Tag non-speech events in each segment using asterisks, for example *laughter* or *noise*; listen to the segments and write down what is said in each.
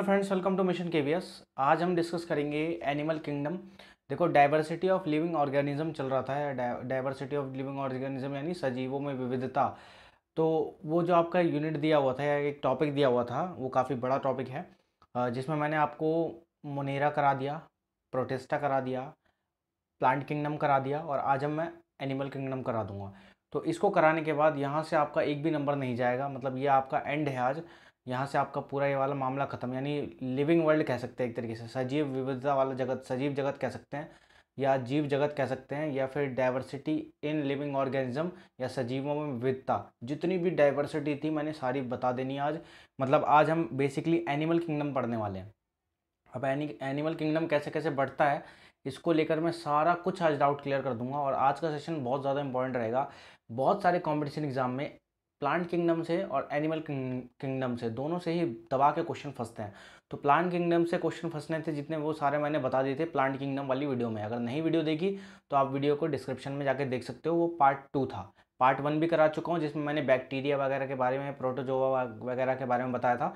hello friends welcome to mission KVS आज हम discuss करेंगे एनिमल किंगडम देखो डाइवर्सिटी ऑफ लिविंग ऑर्गेनिज्म चल रहा था डाइवर्सिटी ऑफ लिविंग ऑर्गेनिज्म यानी सजीवों में विविधता तो वो जो आपका यूनिट दिया हुआ था या एक टॉपिक दिया हुआ था वो काफ़ी बड़ा टॉपिक है जिसमें मैंने आपको मोनेरा करा दिया प्रोटेस्टा करा दिया प्लांट किंगडम करा दिया और आज हम मैं एनिमल किंगडम करा दूंगा तो इसको कराने के बाद यहाँ से आपका एक भी नंबर नहीं जाएगा मतलब ये आपका एंड है आज यहाँ से आपका पूरा ये वाला मामला ख़त्म यानी लिविंग वर्ल्ड कह सकते हैं एक तरीके से सजीव विविधता वाला जगत सजीव जगत कह सकते हैं या जीव जगत कह सकते हैं या फिर डाइवर्सिटी इन लिविंग ऑर्गेनिज्म या सजीवों में विविधता जितनी भी डाइवर्सिटी थी मैंने सारी बता देनी आज मतलब आज हम बेसिकली एनिमल किंगडम पढ़ने वाले हैं अब एनि एनिमल किंगडम कैसे कैसे बढ़ता है इसको लेकर मैं सारा कुछ आज डाउट क्लियर कर दूंगा और आज का सेशन बहुत ज़्यादा इंपॉर्टेंट रहेगा बहुत सारे कॉम्पिटिशन एग्जाम में प्लांट किंगडम से और एनिमल किंगडम से दोनों से ही दबा के क्वेश्चन फंसते हैं तो प्लांट किंगडम से क्वेश्चन फंसने थे जितने वो सारे मैंने बता दिए थे प्लांट किंगडम वाली वीडियो में अगर नहीं वीडियो देखी तो आप वीडियो को डिस्क्रिप्शन में जाकर देख सकते हो वो पार्ट टू था पार्ट वन भी करा चुका हूँ जिसमें मैंने बैक्टीरिया वगैरह के बारे में प्रोटोजोवा वगैरह के बारे में बताया था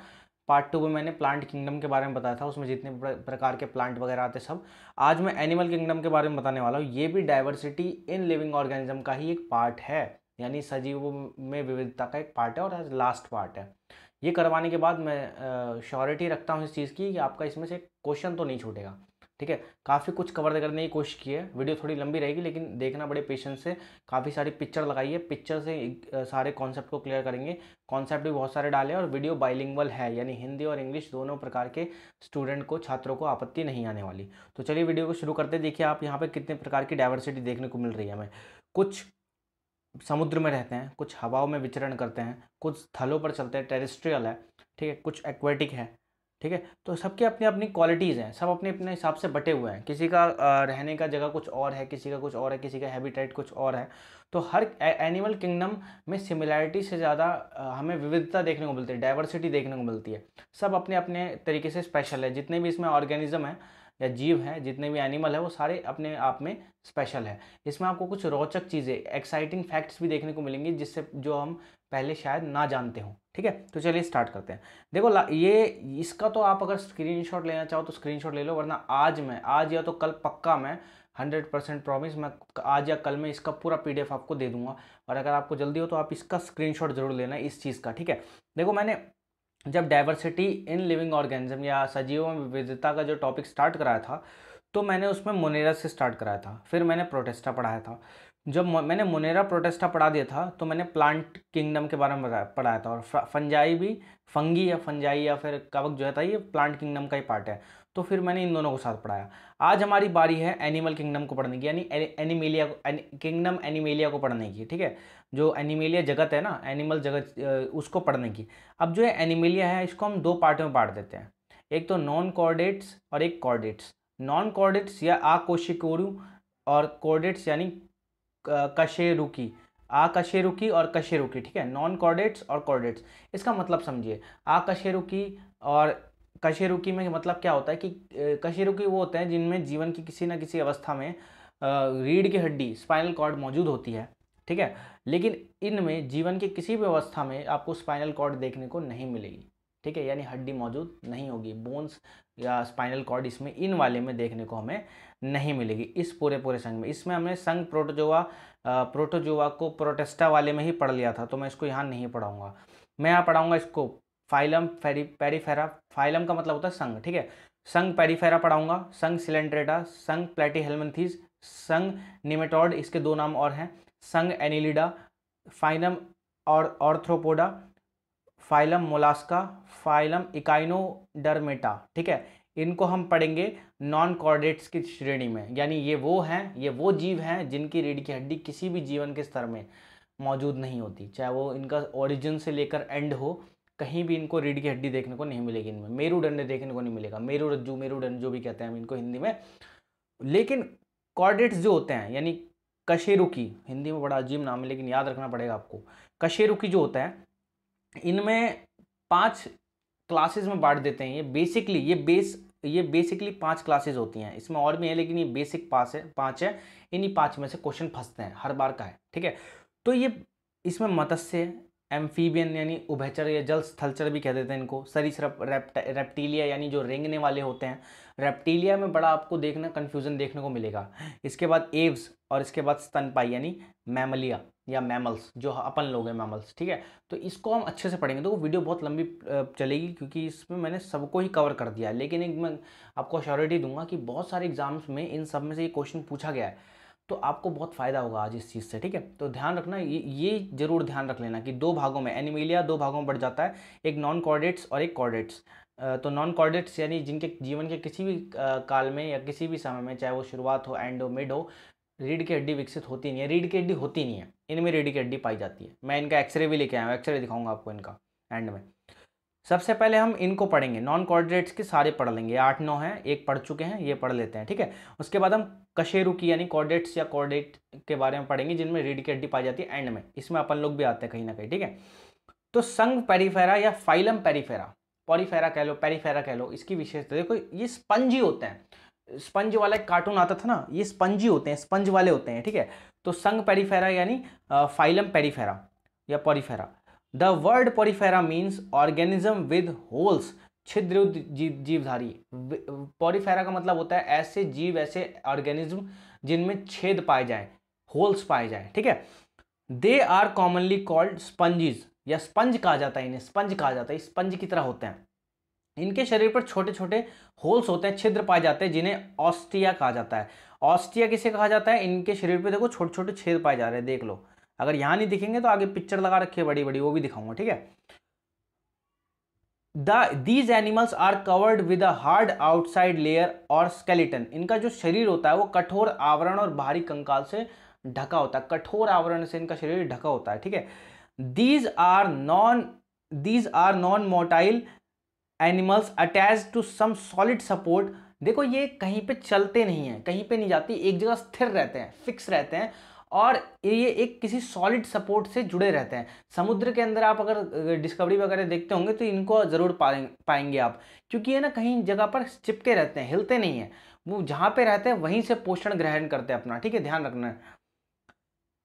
पार्ट टू में मैंने प्लांट किंगडम के बारे में बताया था उसमें जितने प्रकार के प्लांट वगैरह आते सब आज मैं एनिमल किंगडम के बारे में बताने वाला हूँ ये भी डाइवर्सिटी इन लिविंग ऑर्गेनिज्म का ही एक पार्ट है यानी सजीव में विविधता का एक पार्ट है और लास्ट पार्ट है ये करवाने के बाद मैं श्योरिटी रखता हूँ इस चीज़ की कि आपका इसमें से क्वेश्चन तो नहीं छूटेगा ठीक है काफ़ी कुछ कवर करने की कोशिश की है वीडियो थोड़ी लंबी रहेगी लेकिन देखना बड़े पेशेंस से काफ़ी सारी पिक्चर लगाई है पिक्चर से सारे कॉन्सेप्ट को क्लियर करेंगे कॉन्सेप्ट भी बहुत सारे डाले और वीडियो बाइलिंगवल है यानी हिंदी और इंग्लिश दोनों प्रकार के स्टूडेंट को छात्रों को आपत्ति नहीं आने वाली तो चलिए वीडियो को शुरू करते देखिए आप यहाँ पर कितने प्रकार की डाइवर्सिटी देखने को मिल रही है हमें कुछ समुद्र में रहते हैं कुछ हवाओं में विचरण करते हैं कुछ स्थलों पर चलते हैं टेरिस्ट्रियल है ठीक है कुछ एक्वेटिक है ठीक है तो सबके अपनी अपनी क्वालिटीज़ हैं सब अपने अपने हिसाब से बटे हुए हैं किसी का रहने का जगह कुछ और है किसी का कुछ और है किसी का हैबिटेट कुछ और है तो हर एनिमल किंगडम में सिमिलैरिटी से ज़्यादा हमें विविधता देखने को मिलती है डाइवर्सिटी देखने को मिलती है सब अपने अपने तरीके से स्पेशल है जितने भी इसमें ऑर्गेनिज्म हैं या जीव हैं जितने भी एनिमल हैं वो सारे अपने आप में स्पेशल है इसमें आपको कुछ रोचक चीज़ें एक्साइटिंग फैक्ट्स भी देखने को मिलेंगी जिससे जो हम पहले शायद ना जानते हों ठीक है तो चलिए स्टार्ट करते हैं देखो ये इसका तो आप अगर स्क्रीन लेना चाहो तो स्क्रीन ले लो वरना आज मैं आज या तो कल पक्का मैं हंड्रेड परसेंट प्रॉमिस मैं आज या कल मैं इसका पूरा पीडीएफ आपको दे दूंगा और अगर आपको जल्दी हो तो आप इसका स्क्रीनशॉट जरूर लेना इस चीज़ का ठीक है देखो मैंने जब डाइवर्सिटी इन लिविंग ऑर्गेनिज्म या सजीवों में विविधता का जो टॉपिक स्टार्ट कराया था तो मैंने उसमें मोनेरा से स्टार्ट कराया था फिर मैंने प्रोटेस्टा पढ़ाया था जब मैंने मोनेरा प्रोटेस्टा पढ़ा दिया था तो मैंने प्लांट किंगडम के बारे में पढ़ाया था और फंजाई भी फंगी या फंजाई या फिर कवक जो है था तो ये प्लांट किंगडम का ही पार्ट है तो फिर मैंने इन दोनों को साथ पढ़ाया आज हमारी बारी है एनिमल किंगडम को पढ़ने की यानी एनिमेलिया किंगडम एनिमेलिया को पढ़ने की ठीक है जो एनिमेलिया जगत है ना एनिमल जगत उसको पढ़ने की अब जो है एनिमेलिया है इसको हम दो पार्टों में बांट देते हैं एक तो नॉन कॉर्डेट्स और एक कॉर्डेट्स नॉन कॉर्डेट्स या आकोशिकोरू और कॉर्डेट्स यानी कशेरुकी आ कशेरुकी और कशेरुकी ठीक है नॉन कॉर्डेट्स और कॉर्डेट्स इसका मतलब समझिए आ कशेरुकी और कशेरुकी में मतलब क्या होता है कि कशेरुकी वो होते हैं जिनमें जीवन की किसी न किसी अवस्था में रीढ़ की हड्डी स्पाइनल कॉर्ड मौजूद होती है ठीक है लेकिन इनमें जीवन की किसी भी अवस्था में आपको स्पाइनल कॉर्ड देखने को नहीं मिलेगी ठीक है यानी हड्डी मौजूद नहीं होगी बोन्स या स्पाइनल कॉर्ड इसमें इन वाले में देखने को हमें नहीं मिलेगी इस पूरे पूरे संघ में इसमें हमने संघ प्रोटोजोवा प्रोटोजोवा को प्रोटेस्टा वाले में ही पढ़ लिया था तो मैं इसको यहाँ नहीं पढ़ाऊँगा मैं यहाँ पढ़ाऊँगा इसको फाइलम फेरी पेरीफेरा फाइलम का मतलब होता है संग ठीक है संग पेरीफेरा पढ़ाऊंगा संग सिलेंड्रेटा संग हेलमेंथीज संग निमेटोड इसके दो नाम और हैं संग एनिलिडा फाइलम और Arthropoda phylum Mollusca phylum Echinodermata ठीक है इनको हम पढ़ेंगे नॉन कॉर्डेट्स की श्रेणी में यानी ये वो हैं ये वो जीव हैं जिनकी रीढ़ की हड्डी किसी भी जीवन के स्तर में मौजूद नहीं होती चाहे वो इनका ओरिजिन से लेकर एंड हो कहीं भी इनको रीढ़ की हड्डी देखने को नहीं मिलेगी इनमें मेरुदंड देखने को नहीं मिलेगा मेरुरज्जु मेरुदंड जो भी कहते हैं हम इनको हिंदी में लेकिन कॉर्डेट्स जो होते हैं यानी कशेरुकी हिंदी में बड़ा अजीब नाम है लेकिन याद रखना पड़ेगा आपको कशेरुकी जो होता है इनमें पांच क्लासेस में बांट देते हैं ये बेसिकली ये बेस ये बेसिकली पांच क्लासेस होती हैं इसमें और भी है लेकिन ये बेसिक पास है पांच है इन्हीं पांच में से क्वेश्चन फंसते हैं हर बार का है ठीक है तो ये इसमें मत्स्य एम्फीबियन यानी उभयचर या जल स्थलचर भी कह देते हैं इनको सरी सरप रेप्टीलिया यानी जो रेंगने वाले होते हैं रेप्टीलिया में बड़ा आपको देखना कन्फ्यूज़न देखने को मिलेगा इसके बाद एव्स और इसके बाद स्तनपाई यानी मैमलिया या मैमल्स जो अपन लोग हैं मैमल्स ठीक है तो इसको हम अच्छे से पढ़ेंगे तो वो वीडियो बहुत लंबी चलेगी क्योंकि इसमें मैंने सबको ही कवर कर दिया है लेकिन एक मैं आपको अश्योरिटी दूंगा कि बहुत सारे एग्जाम्स में इन सब में से ये क्वेश्चन पूछा गया है तो आपको बहुत फ़ायदा होगा आज इस चीज़ से ठीक है तो ध्यान रखना ये ये जरूर ध्यान रख लेना कि दो भागों में एनिमिलिया दो भागों में बढ़ जाता है एक नॉन कॉर्डेट्स और एक कॉर्डेट्स तो नॉन कॉर्डेट्स यानी जिनके जीवन के किसी भी काल में या किसी भी समय में चाहे वो शुरुआत हो एंड हो मिड हो रीढ़ की हड्डी विकसित होती नहीं है रीढ़ की हड्डी होती नहीं है इनमें रीढ़ की हड्डी पाई जाती है मैं इनका एक्सरे भी लेके आया हूँ एक्सरे दिखाऊंगा आपको इनका एंड में सबसे पहले हम इनको पढ़ेंगे नॉन कोऑर्डिनेट्स के सारे पढ़ लेंगे आठ नौ हैं एक पढ़ चुके हैं ये पढ़ लेते हैं ठीक है उसके बाद हम कशेरू की यानी कॉर्डेट्स या कॉर्डेट के बारे में पढ़ेंगे जिनमें रीढ़ पाई जाती है एंड में इसमें अपन लोग भी आते हैं कहीं ना कहीं ठीक है तो संघ पेरीफेरा या फाइलम पेरीफेरा पॉरीफेरा कह लो पेरीफेरा कह लो इसकी विशेषता देखो ये स्पंजी होते हैं स्पंज वाला एक कार्टून आता था ना ये स्पंजी होते हैं स्पंज वाले होते हैं ठीक है तो संघ पेरीफेरा यानी फाइलम पेरीफेरा या Porifera the word Porifera means organism with holes छिद्र जीव जीवधारी पॉरीफेरा का मतलब होता है ऐसे जीव ऐसे ऑर्गेनिज्म जिनमें छेद पाए जाए होल्स पाए जाए ठीक है they are commonly called sponges या स्पंज कहा जाता है इन्हें स्पंज कहा जाता है स्पंज की तरह होते हैं इनके शरीर पर छोटे छोटे होल्स होते हैं छिद्र पाए जाते हैं जिन्हें ऑस्टिया कहा जाता है ऑस्टिया किसे कहा जाता है इनके शरीर पर देखो छोटे छोटे छेद पाए जा रहे हैं देख लो अगर यहां नहीं दिखेंगे तो आगे पिक्चर लगा रखी है बड़ी बड़ी वो भी दिखाऊंगा ठीक है the these animals are covered with a hard outside layer और स्केलेटन इनका जो शरीर होता है वो कठोर आवरण और बाहरी कंकाल से ढका होता है कठोर आवरण से इनका शरीर ढका होता है ठीक है these are non these are non motile animals attach to some solid support देखो ये कहीं पे चलते नहीं हैं कहीं पे नहीं जाती एक जगह स्थिर रहते हैं फिक्स रहते हैं और ये एक किसी सॉलिड सपोर्ट से जुड़े रहते हैं समुद्र के अंदर आप अगर डिस्कवरी वगैरह देखते होंगे तो इनको ज़रूर पाएंगे आप क्योंकि ये ना कहीं जगह पर चिपके रहते हैं हिलते नहीं हैं वो जहाँ पे रहते हैं वहीं से पोषण ग्रहण करते हैं अपना ठीक है ध्यान रखना है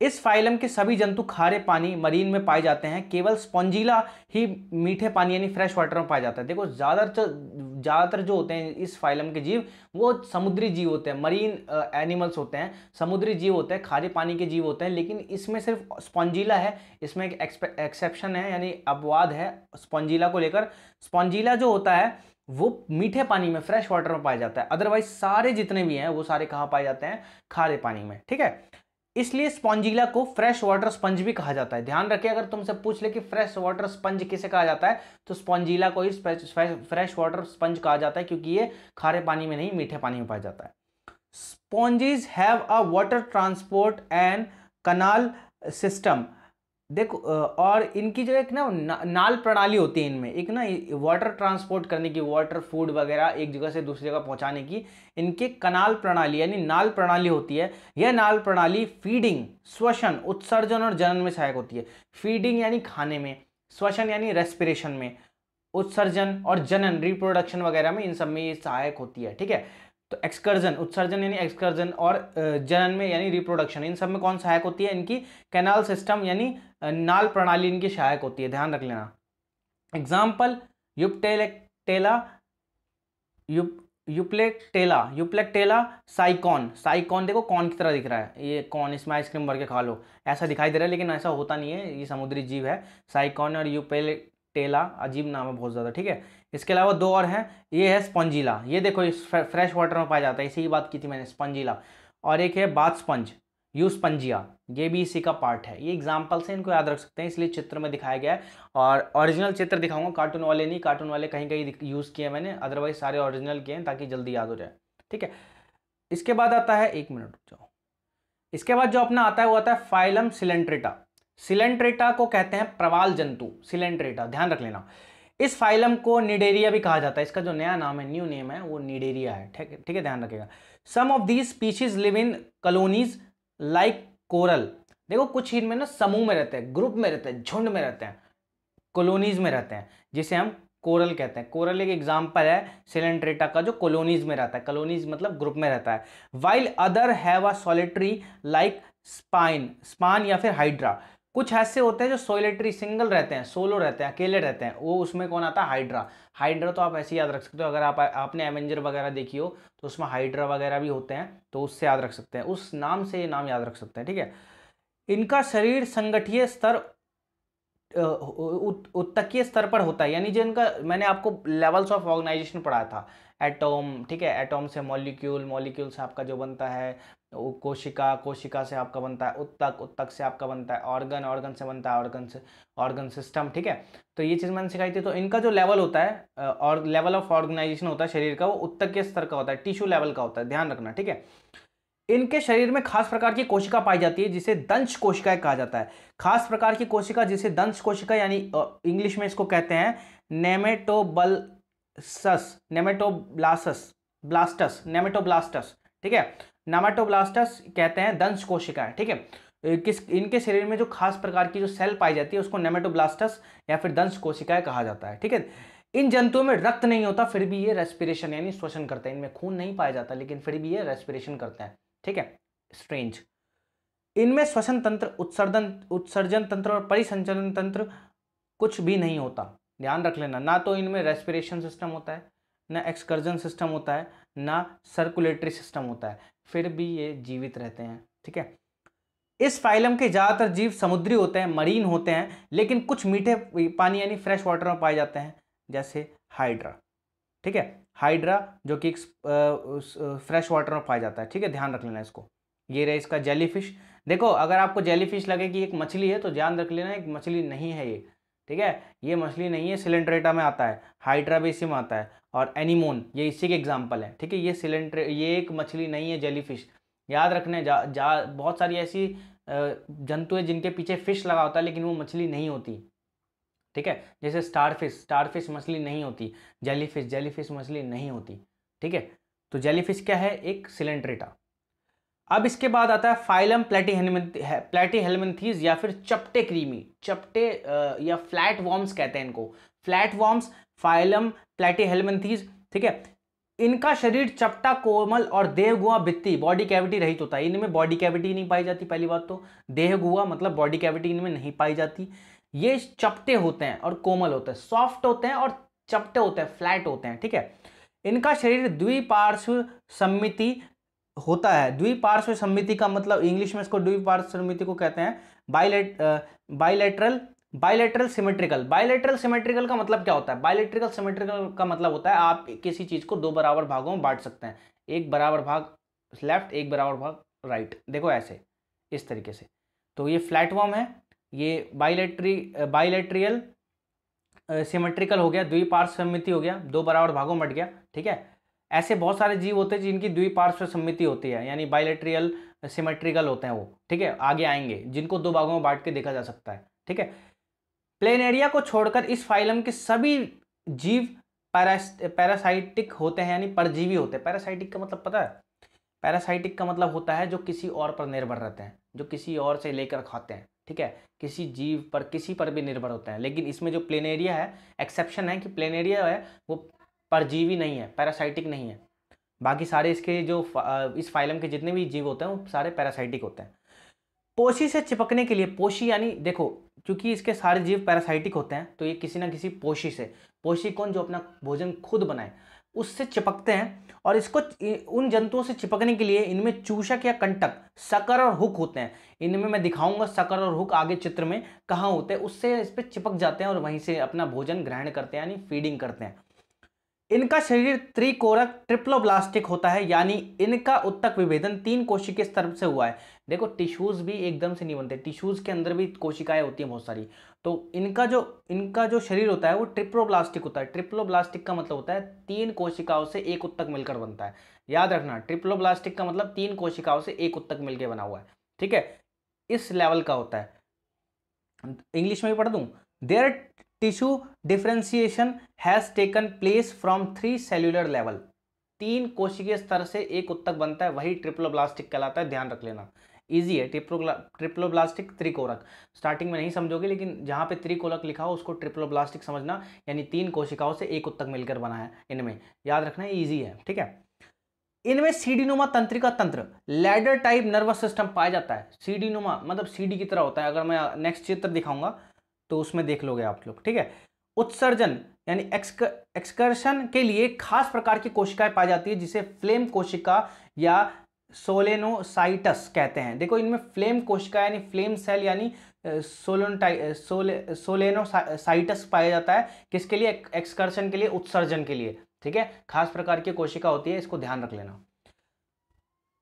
इस फाइलम के सभी जंतु खारे पानी मरीन में पाए जाते हैं केवल स्पॉन्जिला ही मीठे पानी यानी फ्रेश वाटर में पाया जाता है देखो ज़्यादातर ज़्यादातर जो होते हैं इस फाइलम के जीव वो समुद्री जीव होते हैं मरीन एनिमल्स uh, होते हैं समुद्री जीव होते हैं खारे पानी के जीव होते हैं लेकिन इसमें सिर्फ स्पॉन्जिला है इसमें एक एक्सेप्शन है यानी अपवाद है स्पॉन्जिला को लेकर स्पॉन्जिला जो होता है वो मीठे पानी में फ्रेश वाटर में पाया जाता है अदरवाइज सारे जितने भी हैं वो सारे कहाँ पाए जाते हैं खारे पानी में ठीक है इसलिए स्पॉन्जिला को फ्रेश वाटर स्पंज भी कहा जाता है ध्यान रखिए अगर तुमसे पूछ ले कि फ्रेश वाटर स्पंज किसे कहा जाता है तो स्पॉन्जिला को ही फ्रेश वाटर स्पंज कहा जाता है क्योंकि ये खारे पानी में नहीं मीठे पानी में पाया जाता है sponges have a water transport and canal system देखो और इनकी जो एक ना, नाल प्रणाली होती है इनमें एक ना वाटर ट्रांसपोर्ट करने की वाटर फूड वगैरह एक जगह से दूसरी जगह पहुंचाने की इनके कनाल प्रणाली यानी नाल प्रणाली होती है यह नाल प्रणाली फीडिंग श्वसन उत्सर्जन और जनन में सहायक होती है फीडिंग यानी खाने में श्वसन यानी रेस्पिरेशन में उत्सर्जन और जनन रिप्रोडक्शन वगैरह में इन सब में ये सहायक होती है ठीक है तो एक्सकर्जन उत्सर्जन यानी एक्सकर्जन और जनन में यानी रिप्रोडक्शन इन सब में कौन सहायक होती है इनकी कैनाल सिस्टम यानी नाल प्रणाली इनकी सहायक होती है ध्यान रख लेना एग्जाम्पल युपटेलेक्टेला युप यूप्लेक्टेला यूप्लेक्टेला साइकॉन साइकॉन देखो कौन की तरह दिख रहा है ये कौन इसमें आइसक्रीम भर के खा लो ऐसा दिखाई दे रहा है लेकिन ऐसा होता नहीं है ये समुद्री जीव है साइकॉन और यूपेलेक्टेला अजीब नाम है बहुत ज़्यादा ठीक है इसके अलावा दो और हैं ये है स्पंजीला ये देखो इस फ्रेश वाटर में पाया जाता है इसी की बात की थी मैंने स्पंजीला और एक है बाथ स्पंज यू स्पंजिया ये भी इसी का पार्ट है ये एग्जाम्पल से इनको याद रख सकते हैं इसलिए चित्र में दिखाया गया है और ओरिजिनल चित्र दिखाऊंगा कार्टून वाले नहीं कार्टून वाले कहीं कहीं यूज़ किए मैंने अदरवाइज सारे ओरिजिनल किए हैं ताकि जल्दी याद हो जाए ठीक है इसके बाद आता है एक मिनट रुक जाओ इसके बाद जो अपना आता है वो आता है फाइलम सिलेंट्रेटा सिलेंट्रेटा को कहते हैं प्रवाल जंतु सिलेंट्रेटा ध्यान रख लेना इस फाइलम को निडेरिया भी कहा जाता है इसका जो नया नाम है न्यू नेम है वो निडेरिया है ठीक है ठीक है ध्यान रखिएगा some of these species live in colonies like coral देखो कुछ इनमें ना समूह में रहते हैं ग्रुप में रहते हैं झुंड में रहते हैं कॉलोनीज में रहते हैं जिसे हम कोरल कहते हैं कोरल एक एग्जाम्पल है सिलेंट्रेटा का जो कॉलोनीज में रहता है कॉलोनीज मतलब ग्रुप में रहता है while other have a solitary like spine span या फिर हाइड्रा कुछ ऐसे होते हैं जो सोलेटरी सिंगल रहते हैं सोलो रहते हैं अकेले रहते हैं वो उसमें कौन आता है हाइड्रा हाइड्रा तो आप ऐसे याद रख सकते हो अगर आप आपने एवेंजर वगैरह देखी हो तो उसमें हाइड्रा वगैरह भी होते हैं तो उससे याद रख सकते हैं उस नाम से ये नाम याद रख सकते हैं ठीक है इनका शरीर संगठीय स्तर उत्तकीय स्तर पर होता है यानी जो इनका मैंने आपको लेवल्स ऑफ ऑर्गेनाइजेशन पढ़ाया था एटोम ठीक है एटोम से मॉलिक्यूल मॉलिक्यूल से आपका जो बनता है कोशिका कोशिका से आपका बनता है उत्तक उत्तक से आपका बनता है ऑर्गन ऑर्गन से बनता है ऑर्गन से ऑर्गन सिस्टम ठीक है तो ये चीज़ मैंने सिखाई थी तो इनका जो लेवल होता है और लेवल ऑफ ऑर्गेनाइजेशन होता है शरीर का वो उत्तक के स्तर का होता है टिश्यू लेवल का होता है ध्यान रखना ठीक है इनके शरीर में खास प्रकार की कोशिका पाई जाती है जिसे दंश कोशिकाएं कहा जाता है खास प्रकार की कोशिका जिसे दंश कोशिका यानी इंग्लिश में इसको कहते हैं नेमेटोबलसस नेमेटोब्लासस ब्लास्टस नेमेटोब्लास्टस ठीक है नामाटोब्लास्टस कहते हैं दंश कोशिकाएं ठीक है किस इनके शरीर में जो खास प्रकार की जो सेल पाई जाती है उसको नेमेटोब्लास्टस या फिर दंश कोशिकाएं कहा जाता है ठीक है इन जंतुओं में रक्त नहीं होता फिर भी ये रेस्पिरेशन यानी श्वसन करते हैं इनमें खून नहीं पाया जाता लेकिन फिर भी ये रेस्पिरेशन करते हैं ठीक है स्ट्रेंज इनमें श्वसन तंत्र उत्सर्जन उत्सर्जन तंत्र और परिसंचलन तंत्र कुछ भी नहीं होता ध्यान रख लेना ना तो इनमें रेस्पिरेशन सिस्टम होता है ना एक्सकर्जन सिस्टम होता है ना सर्कुलेटरी सिस्टम होता है फिर भी ये जीवित रहते हैं ठीक है इस फाइलम के ज़्यादातर जीव समुद्री होते हैं मरीन होते हैं लेकिन कुछ मीठे पानी यानी फ्रेश वाटर में पाए जाते हैं जैसे हाइड्रा ठीक है हाइड्रा जो कि एक फ्रेश वाटर में पाया जाता है ठीक है ध्यान रख लेना इसको ये रहे इसका जेलीफिश देखो अगर आपको जेलीफिश लगे कि एक मछली है तो ध्यान रख लेना एक मछली नहीं है ये ठीक है ये मछली नहीं है सिलेंड्रेटा में आता है हाइड्रा भी इसी में आता है और एनिमोन ये इसी के एग्जाम्पल है ठीक है ये सिलेंडर ये एक मछली नहीं है जेलीफिश याद रखना जा, जा बहुत सारी ऐसी जंतु है जिनके पीछे फिश लगा होता है लेकिन वो मछली नहीं होती ठीक है जैसे स्टारफिश स्टारफिश मछली नहीं होती जेलीफिश जेलीफिश मछली नहीं होती ठीक है तो जेलीफिश क्या है एक सिलेंड्रेटा अब इसके बाद आता है फाइलम प्लेटी प्लेटी हेलमेंथीज या फिर चपटे क्रीमी चपटे या फ्लैट वॉर्म्स कहते हैं इनको flat worms phylum Platyhelminthes ठीक है इनका शरीर चपटा कोमल और देह गुआ भित्ति बॉडी कैविटी रहित होता है इनमें बॉडी कैविटी नहीं पाई जाती पहली बात तो देह गुआ मतलब बॉडी कैविटी इनमें नहीं पाई जाती ये चपटे होते हैं और कोमल होते हैं सॉफ्ट होते हैं और चपटे होते हैं फ्लैट होते हैं ठीक है इनका शरीर द्विपार्श्व सम्मिति होता है द्विपार्श्व सम्मिति का मतलब इंग्लिश में इसको द्विपार्श्व सम्मिति को कहते हैं बाइलेट bilateral bilateral symmetrical bilateral symmetrical का मतलब क्या होता है बायोलेट्रिकल सिमेट्रिकल का मतलब होता है आप किसी चीज़ को दो बराबर भागों में बांट सकते हैं एक बराबर भाग लेफ्ट एक बराबर भाग राइट देखो ऐसे इस तरीके से तो ये फ्लैटफॉर्म है ये बायोलेट्री बायोलेट्रियल सिमेट्रिकल हो गया द्विपार्श्व सम्मिति हो गया दो बराबर भागों में बट गया ठीक है ऐसे बहुत सारे जीव होते हैं जिनकी द्विपार्श्व सम्मिति होती है यानी बायोलेट्रियल सिमेट्रिकल होते हैं वो ठीक है आगे आएंगे जिनको दो भागों में बांट के देखा जा सकता है ठीक है प्लेन एरिया को छोड़कर इस फाइलम के सभी जीव पैरा पैरासाइटिक होते हैं यानी परजीवी होते हैं पैरासाइटिक का मतलब पता है पैरासाइटिक का मतलब होता है जो किसी और पर निर्भर रहते हैं जो किसी और से लेकर खाते हैं ठीक है किसी जीव पर किसी पर भी निर्भर होता है लेकिन इसमें जो प्लेनेरिया है एक्सेप्शन है कि प्लेनेरिया है वो परजीवी नहीं है पैरासाइटिक नहीं है बाकी सारे इसके जो इस फाइलम के जितने भी जीव होते हैं वो सारे पैरासाइटिक होते हैं पोशी से चिपकने के लिए पोशी यानी देखो क्योंकि इसके सारे जीव पैरासाइटिक होते हैं तो ये किसी ना किसी पोशी से पोशी कौन जो अपना भोजन खुद बनाए उससे चिपकते हैं और इसको उन जंतुओं से चिपकने के लिए इनमें चूषक या कंटक सकर और हुक होते हैं इनमें मैं दिखाऊंगा सकर और हुक आगे चित्र में कहाँ होते हैं उससे इस पर चिपक जाते हैं और वहीं से अपना भोजन ग्रहण करते हैं यानी फीडिंग करते हैं इनका शरीर त्रिकोरक ट्रिप्लोब्लास्टिक होता है यानी इनका उत्तक विभेदन तीन कोशिकीय स्तर से हुआ है देखो टिश्यूज भी एकदम से नहीं बनते टिश्यूज के अंदर भी कोशिकाएं होती हैं बहुत सारी तो इनका जो इनका जो शरीर होता है वो ट्रिप्लोब्लास्टिक होता है ट्रिप्लोब्लास्टिक का मतलब होता है तीन कोशिकाओं से एक उत्तक मिलकर बनता है याद रखना ट्रिप्लोब्लास्टिक का मतलब तीन कोशिकाओं से एक उत्तक मिलकर बना हुआ है ठीक है इस लेवल का होता है इंग्लिश में भी पढ़ दूं there tissue differentiation has taken place from three cellular level तीन कोशिकीय स्तर से एक उत्तक बनता है वही ट्रिप्लोब्लास्टिक कहलाता है ध्यान रख लेना ईजी है ट्रिप्लोब्ला ट्रिप्लोब्लास्टिक त्रिकोरक स्टार्टिंग में नहीं समझोगे लेकिन जहाँ पे त्रिकोरक लिखा हो उसको ट्रिप्लोब्लास्टिक समझना यानी तीन कोशिकाओं से एक उत्तक मिलकर बना है इनमें याद रखना ईजी है ठीक है इनमें सीडीनुमा तंत्रिका तंत्र लैडर टाइप नर्वस सिस्टम पाया जाता है सीडीनुमा मतलब सीडी की तरह होता है अगर मैं नेक्स्ट चित्र दिखाऊंगा तो उसमें देख लोगे आप लोग ठीक है उत्सर्जन यानी एक्सकर्शन के लिए खास प्रकार की कोशिकाएं पाई जाती है जिसे फ्लेम कोशिका या सोलेनोसाइटस कहते हैं देखो इनमें फ्लेम कोशिका यानी फ्लेम सेल यानी सोलोनटाइ सोले सोलेनोसाइटस पाया जाता है किसके लिए एक्सकर्शन के लिए उत्सर्जन के लिए ठीक है खास प्रकार की कोशिका होती है इसको ध्यान रख लेना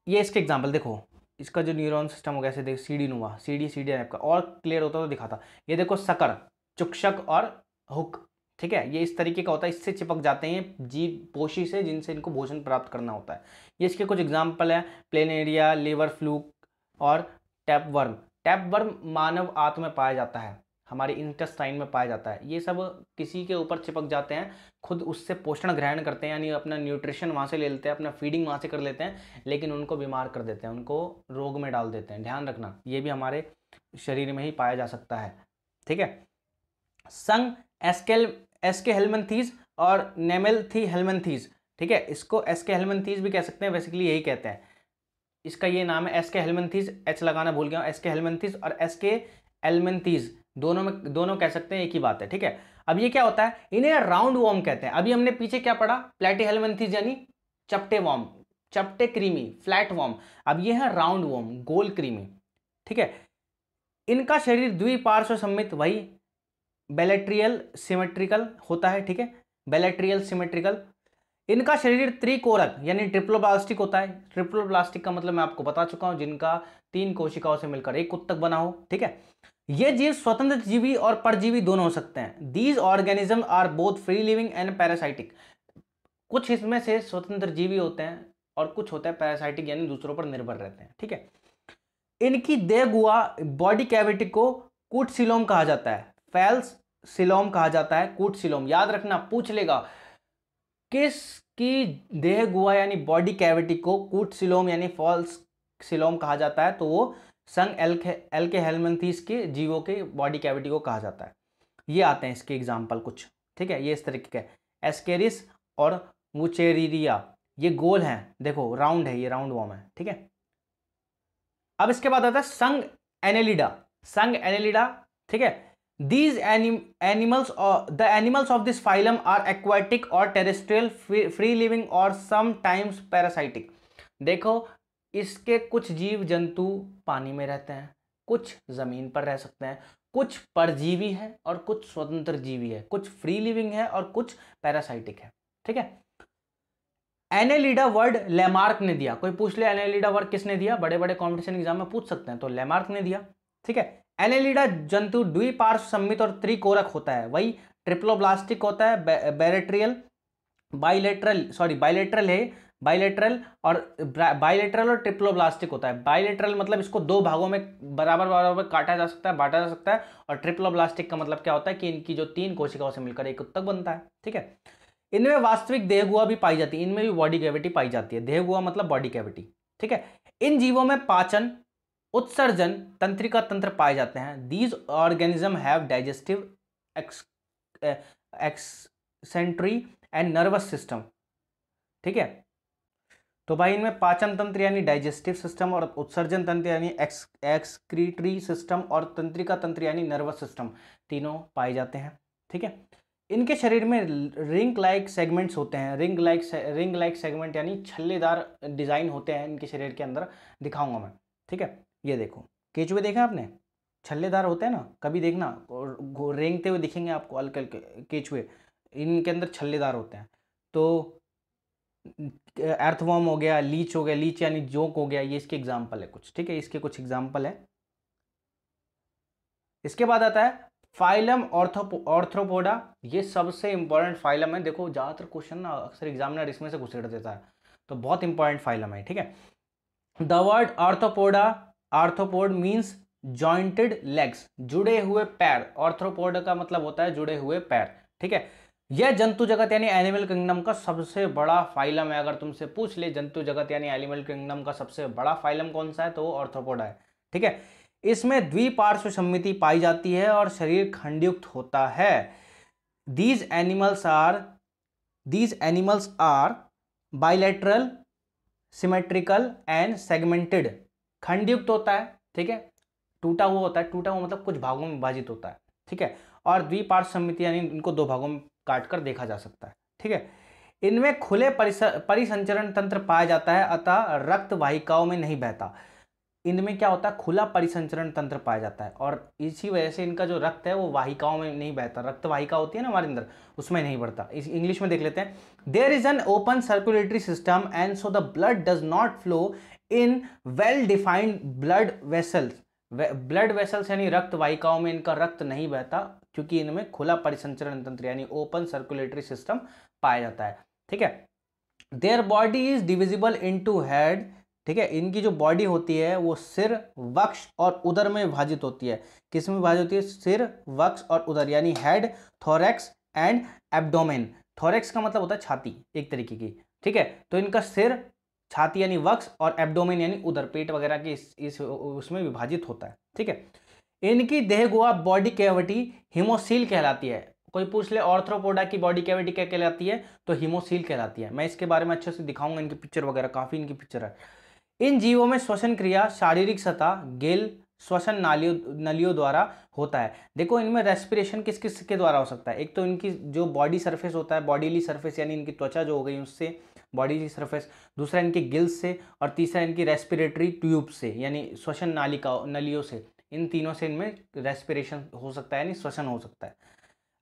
ये इसके एग्जाम्पल देखो इसका जो न्यूरॉन सिस्टम हो गया ऐसे देख सीडी सी सीडी सीडी टाइप का और क्लियर होता तो दिखाता ये देखो सकर चुक्षक और हुक ठीक है ये इस तरीके का होता है इससे चिपक जाते हैं जीव पोशी से जिनसे इनको भोजन प्राप्त करना होता है ये इसके कुछ एग्जाम्पल है प्लेन एरिया लेवर फ्लूक और टैप वर्म टैप वर्म मानव आत्म में पाया जाता है हमारे इंटेस्टाइन में पाया जाता है ये सब किसी के ऊपर चिपक जाते हैं खुद उससे पोषण ग्रहण करते हैं यानी अपना न्यूट्रिशन वहाँ से ले लेते हैं अपना फीडिंग वहाँ से कर लेते हैं लेकिन उनको बीमार कर देते हैं उनको रोग में डाल देते हैं ध्यान रखना ये भी हमारे शरीर में ही पाया जा सकता है ठीक है संग एस्केल एसके हेलमेंथीज और नेमेलथी हेलमेंथीज ठीक है इसको एसके हेलमेंथीज भी कह सकते हैं बेसिकली यही कहते हैं इसका ये नाम है एस के एच लगाना भूल गया एस के हेलमनथीज और एस के दोनों में दोनों कह सकते हैं एक ही बात है ठीक है अब ये क्या होता है इन्हें राउंड वॉर्म कहते हैं अभी हमने पीछे क्या पढ़ा प्लेटी हेलमेंथीज यानी चपटे वॉर्म चपटे क्रीमी फ्लैट वॉर्म अब ये है राउंड वॉर्म गोल क्रीमी ठीक है इनका शरीर द्विपार्श्व सम्मित वही बेलेट्रियल सिमेट्रिकल होता है ठीक है बेलेट्रियल सिमेट्रिकल इनका शरीर त्रिकोरक यानी ट्रिप्लोब्लास्टिक होता है ट्रिप्लोब्लास्टिक का मतलब मैं आपको बता चुका हूं जिनका तीन कोशिकाओं से मिलकर एक उत्तक बना हो ठीक है ये जीव स्वतंत्र जीवी और परजीवी दोनों हो सकते हैं these organism are both free living and parasitic कुछ इसमें से स्वतंत्र जीवी होते हैं और कुछ होते हैं पैरासाइटिक यानी दूसरों पर निर्भर रहते हैं ठीक है इनकी देगुआ बॉडी कैविटी को कूट सिलोम कहा जाता है फैल्स सिलोम कहा जाता है कूट सिलोम याद रखना पूछ लेगा किस की देह गुआ यानी बॉडी कैविटी को कूट सिलोम यानी फॉल्स सिलोम कहा जाता है तो वो संग एल एल के हेलमेंथीस के जीवों के बॉडी कैविटी को कहा जाता है ये आते हैं इसके एग्जाम्पल कुछ ठीक है ये इस तरीके का एस्केरिस और मुचेरिया ये गोल है देखो राउंड है ये राउंड वॉम है ठीक है अब इसके बाद आता है संग एनेलिडा संग एनेलिडा ठीक है these animals animals or uh, the animals of this phylum are aquatic or terrestrial free, free living or sometimes देखो इसके कुछ जीव जंतु पानी में रहते हैं कुछ ज़मीन पर रह सकते हैं कुछ परजीवी है और कुछ स्वतंत्र जीवी है कुछ फ्री लिविंग है और कुछ पैरासाइटिक है ठीक है एनेलिडा वर्ड लेमार्क ने दिया कोई पूछ ले एनेलिडा वर्ड किसने दिया बड़े बड़े कॉम्पिटिशन एग्जाम में पूछ सकते हैं तो लेमार्क ने दिया ठीक है एनेलिडा जंतु द्विपार्श्व सम्मित और त्रिकोरक होता है वही ट्रिप्लोब्लास्टिक होता है बैरेट्रियल बाइलेट्रल सॉरी बाइलेट्रल है बाइलेटरल और बाइलेटरल और ट्रिप्लोब्लास्टिक होता है बाइलेटरल मतलब इसको दो भागों में बराबर बराबर काटा जा सकता है बांटा जा सकता है और ट्रिप्लोब्लास्टिक का मतलब क्या होता है कि इनकी जो तीन कोशिकाओं से मिलकर एक उत्तक बनता है ठीक है इनमें वास्तविक देह भी पाई जाती है इनमें भी बॉडी कैविटी पाई जाती है देह मतलब बॉडी कैविटी ठीक है इन जीवों में पाचन उत्सर्जन तंत्रिका तंत्र पाए जाते हैं these organism have digestive ex excretory and nervous system ठीक है तो भाई इनमें पाचन तंत्र यानी डाइजेस्टिव सिस्टम और उत्सर्जन तंत्र यानी एक्स एक्सक्रीटरी सिस्टम और तंत्रिका तंत्र यानी नर्वस सिस्टम तीनों पाए जाते हैं ठीक है इनके शरीर में रिंग लाइक सेगमेंट्स होते हैं ring like ring like segment यानी छल्लेदार डिज़ाइन होते हैं इनके शरीर के अंदर दिखाऊंगा मैं ठीक है ये देखो केचुए देखा आपने छल्लेदार होते हैं ना कभी देखना रेंगते हुए दिखेंगे आपको अलकल केचुए इनके अंदर छल्लेदार होते हैं तो अर्थवॉर्म हो गया लीच हो गया लीच यानी जोक हो गया ये इसके एग्जाम्पल है कुछ ठीक है इसके कुछ एग्जाम्पल है इसके बाद आता है फाइलम ऑर्थो ऑर्थ्रोपोडा ये सबसे इंपॉर्टेंट फाइलम है देखो ज़्यादातर क्वेश्चन ना अक्सर एग्जामिनर इसमें से घुसेड़ देता है तो बहुत इंपॉर्टेंट फाइलम है ठीक है the word Arthropoda arthropod means jointed legs जुड़े हुए पैर ऑर्थ्रोपोड का मतलब होता है जुड़े हुए पैर ठीक है यह जंतु जगत यानी एनिमल किंगडम का सबसे बड़ा फाइलम है अगर तुमसे पूछ ले जंतु जगत यानी एनिमल किंगडम का सबसे बड़ा फाइलम कौन सा है तो वो ऑर्थोपोडा है ठीक है इसमें द्विपार्श्व सम्मिति पाई जाती है और शरीर खंडयुक्त होता है these animals are these animals are bilateral symmetrical and segmented खंडयुक्त होता है ठीक है टूटा हुआ होता है टूटा हुआ मतलब कुछ भागों में विभाजित होता है ठीक है और द्विपार्श्व सम्मिति यानी इनको दो भागों में काट कर देखा जा सकता है ठीक है इनमें खुले परिसंचरण तंत्र पाया जाता है अतः रक्त वाहिकाओं में नहीं बहता इनमें क्या होता है खुला परिसंचरण तंत्र पाया जाता है और इसी वजह से इनका जो रक्त है वो वाहिकाओं में नहीं बहता रक्त वाहिका होती है ना हमारे अंदर उसमें नहीं बढ़ता इस इंग्लिश में देख लेते हैं there is an open circulatory system and so the blood does not flow in well defined blood vessels blood vessels यानी रक्त वाहिकाओं में इनका रक्त नहीं बहता क्योंकि इनमें खुला परिसंचरण तंत्र यानी ओपन सर्कुलेटरी सिस्टम पाया जाता है ठीक है their body is divisible into head ठीक है इनकी जो बॉडी होती है वो सिर वक्ष और उदर में विभाजित होती है किस में विभाजित होती है सिर वक्ष और उदर यानी head thorax and abdomen thorax का मतलब होता है छाती एक तरीके की ठीक है तो इनका सिर छाती यानी वक्ष और एब्डोमेन यानी उदर पेट वगैरह के इस, इस उसमें विभाजित होता है ठीक है इनकी देह गोवा बॉडी कैविटी हिमोसील कहलाती है कोई पूछ ले ऑर्थ्रोपोडा की बॉडी कैविटी क्या कहलाती है तो हिमोसील कहलाती है मैं इसके बारे में अच्छे से दिखाऊंगा इनकी पिक्चर वगैरह काफ़ी इनकी पिक्चर है इन जीवों में श्वसन क्रिया शारीरिक सतह गिल श्वसन नालियों नलियों द्वारा होता है देखो इनमें रेस्पिरेशन किस किस के द्वारा हो सकता है एक तो इनकी जो बॉडी सरफेस होता है बॉडीली सरफेस यानी इनकी त्वचा जो हो गई उससे बॉडी की सरफेस दूसरा इनकी गिल्स से और तीसरा इनकी रेस्पिरेटरी ट्यूब से यानी श्वसन नाली का नलियों से इन तीनों से इनमें रेस्पिरेशन हो सकता है यानी श्वसन हो सकता है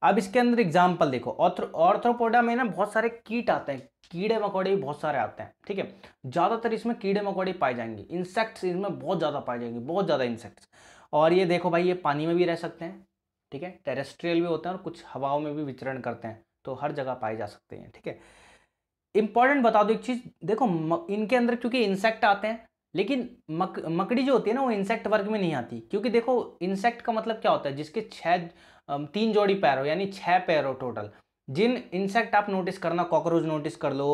अब इसके अंदर एग्जाम्पल देखो ऑर्थ्रोपोडा में ना बहुत सारे कीट आते हैं कीड़े मकोड़े भी बहुत सारे आते हैं ठीक है ज़्यादातर इसमें कीड़े मकोड़े पाए जाएंगे इंसेक्ट्स इसमें बहुत ज़्यादा पाए जाएंगे बहुत ज़्यादा इंसेक्ट्स और ये देखो भाई ये पानी में भी रह सकते हैं ठीक है टेरेस्ट्रियल भी होते हैं और कुछ हवाओं में भी विचरण करते हैं तो हर जगह पाए जा सकते हैं ठीक है इंपॉर्टेंट बता दो एक चीज़ देखो इनके अंदर क्योंकि इंसेक्ट आते हैं लेकिन मक मकड़ी जो होती है ना वो इंसेक्ट वर्ग में नहीं आती क्योंकि देखो इंसेक्ट का मतलब क्या होता है जिसके छः तीन जोड़ी पैर हो यानी छः पैर हो टोटल जिन इंसेक्ट आप नोटिस करना कॉकरोच नोटिस कर लो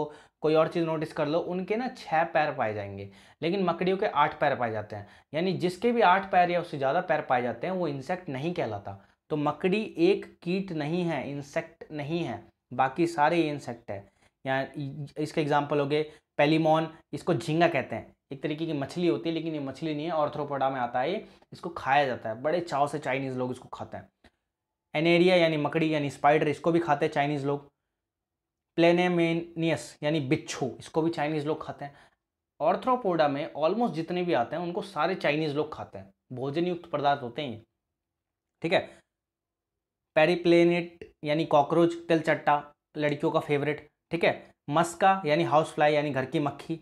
कोई और चीज़ नोटिस कर लो उनके ना छः पैर पाए जाएंगे लेकिन मकड़ियों के आठ पैर पाए जाते हैं यानी जिसके भी आठ पैर या उससे ज़्यादा पैर पाए जाते हैं वो इंसेक्ट नहीं कहलाता तो मकड़ी एक कीट नहीं है इंसेक्ट नहीं है बाकी सारे इंसेक्ट है या इसके एग्जाम्पल हो गए पेलीमोन इसको झींगा कहते हैं एक तरीके की मछली होती है लेकिन ये मछली नहीं है ऑर्थ्रोपोडा में आता है ये इसको खाया जाता है बड़े चाव से चाइनीज़ लोग इसको खाते हैं एनेरिया यानी मकड़ी यानी स्पाइडर इसको भी खाते हैं चाइनीज़ लोग प्लेनेमेनियस यानी बिच्छू इसको भी चाइनीज़ लोग खाते हैं ऑर्थ्रोपोडा में ऑलमोस्ट जितने भी आते हैं उनको सारे चाइनीज़ लोग खाते हैं भोजन युक्त पदार्थ होते हैं ठीक है पेरीप्लेनेट यानी कॉकरोच तिलचट्टा लड़कियों का फेवरेट ठीक है मस्का यानी हाउस फ्लाई यानी घर की मक्खी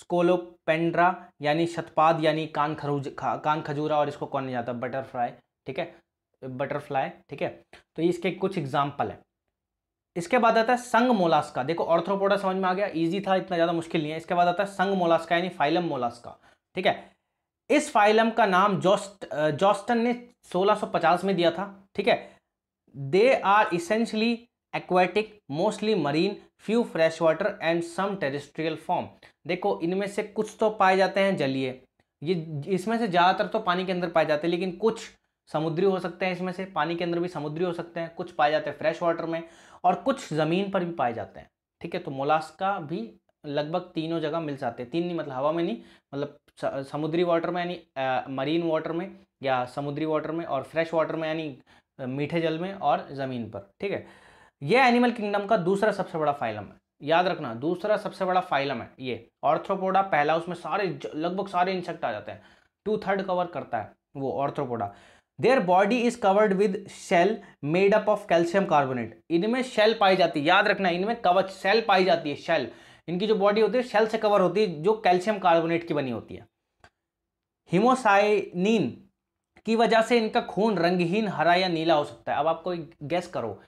स्कोलोपेंड्रा यानी शतपाद यानी कान खरूज खा, कान खजूरा और इसको कौन नहीं जाता बटरफ्लाई ठीक है बटरफ्लाई ठीक है तो इसके कुछ एग्जाम्पल है इसके बाद आता है संग मोलास्का देखो ऑर्थ्रोपोडा समझ में आ गया इजी था इतना ज़्यादा मुश्किल नहीं है इसके बाद आता है संग मोलास्का यानी फाइलम मोलास्का ठीक है इस फाइलम का नाम जॉस्ट जॉस्टन ने 1650 में दिया था ठीक है they are essentially aquatic mostly marine few fresh water and some terrestrial form देखो इनमें से कुछ तो पाए जाते हैं जलीय ये इसमें से ज़्यादातर तो पानी के अंदर पाए जाते हैं लेकिन कुछ समुद्री हो सकते हैं इसमें से पानी के अंदर भी समुद्री हो सकते हैं कुछ पाए जाते हैं फ्रेश वाटर में और कुछ ज़मीन पर भी पाए जाते हैं ठीक है तो मोलास्का भी लगभग तीनों जगह मिल जाते हैं तीन नहीं मतलब हवा में नहीं मतलब समुद्री वाटर में यानी मरीन वाटर में या समुद्री वाटर में और फ्रेश वाटर में यानी मीठे जल में और ज़मीन पर ठीक है यह एनिमल किंगडम का दूसरा सबसे बड़ा फाइलम है याद रखना दूसरा सबसे बड़ा फाइलम है ये ऑर्थ्रोपोडा पहला उसमें सारे लगभग सारे इंसेक्ट आ जाते हैं टू थर्ड कवर करता है वो Arthropoda their body is covered with shell made up of calcium carbonate इनमें शेल पाई जाती है याद रखना इनमें कवच सेल पाई जाती है शेल इनकी जो बॉडी होती है शेल से कवर होती है जो कैल्शियम कार्बोनेट की बनी होती है हिमोसाइनिन की वजह से इनका खून रंगहीन हरा या नीला हो सकता है अब आपको गैस करो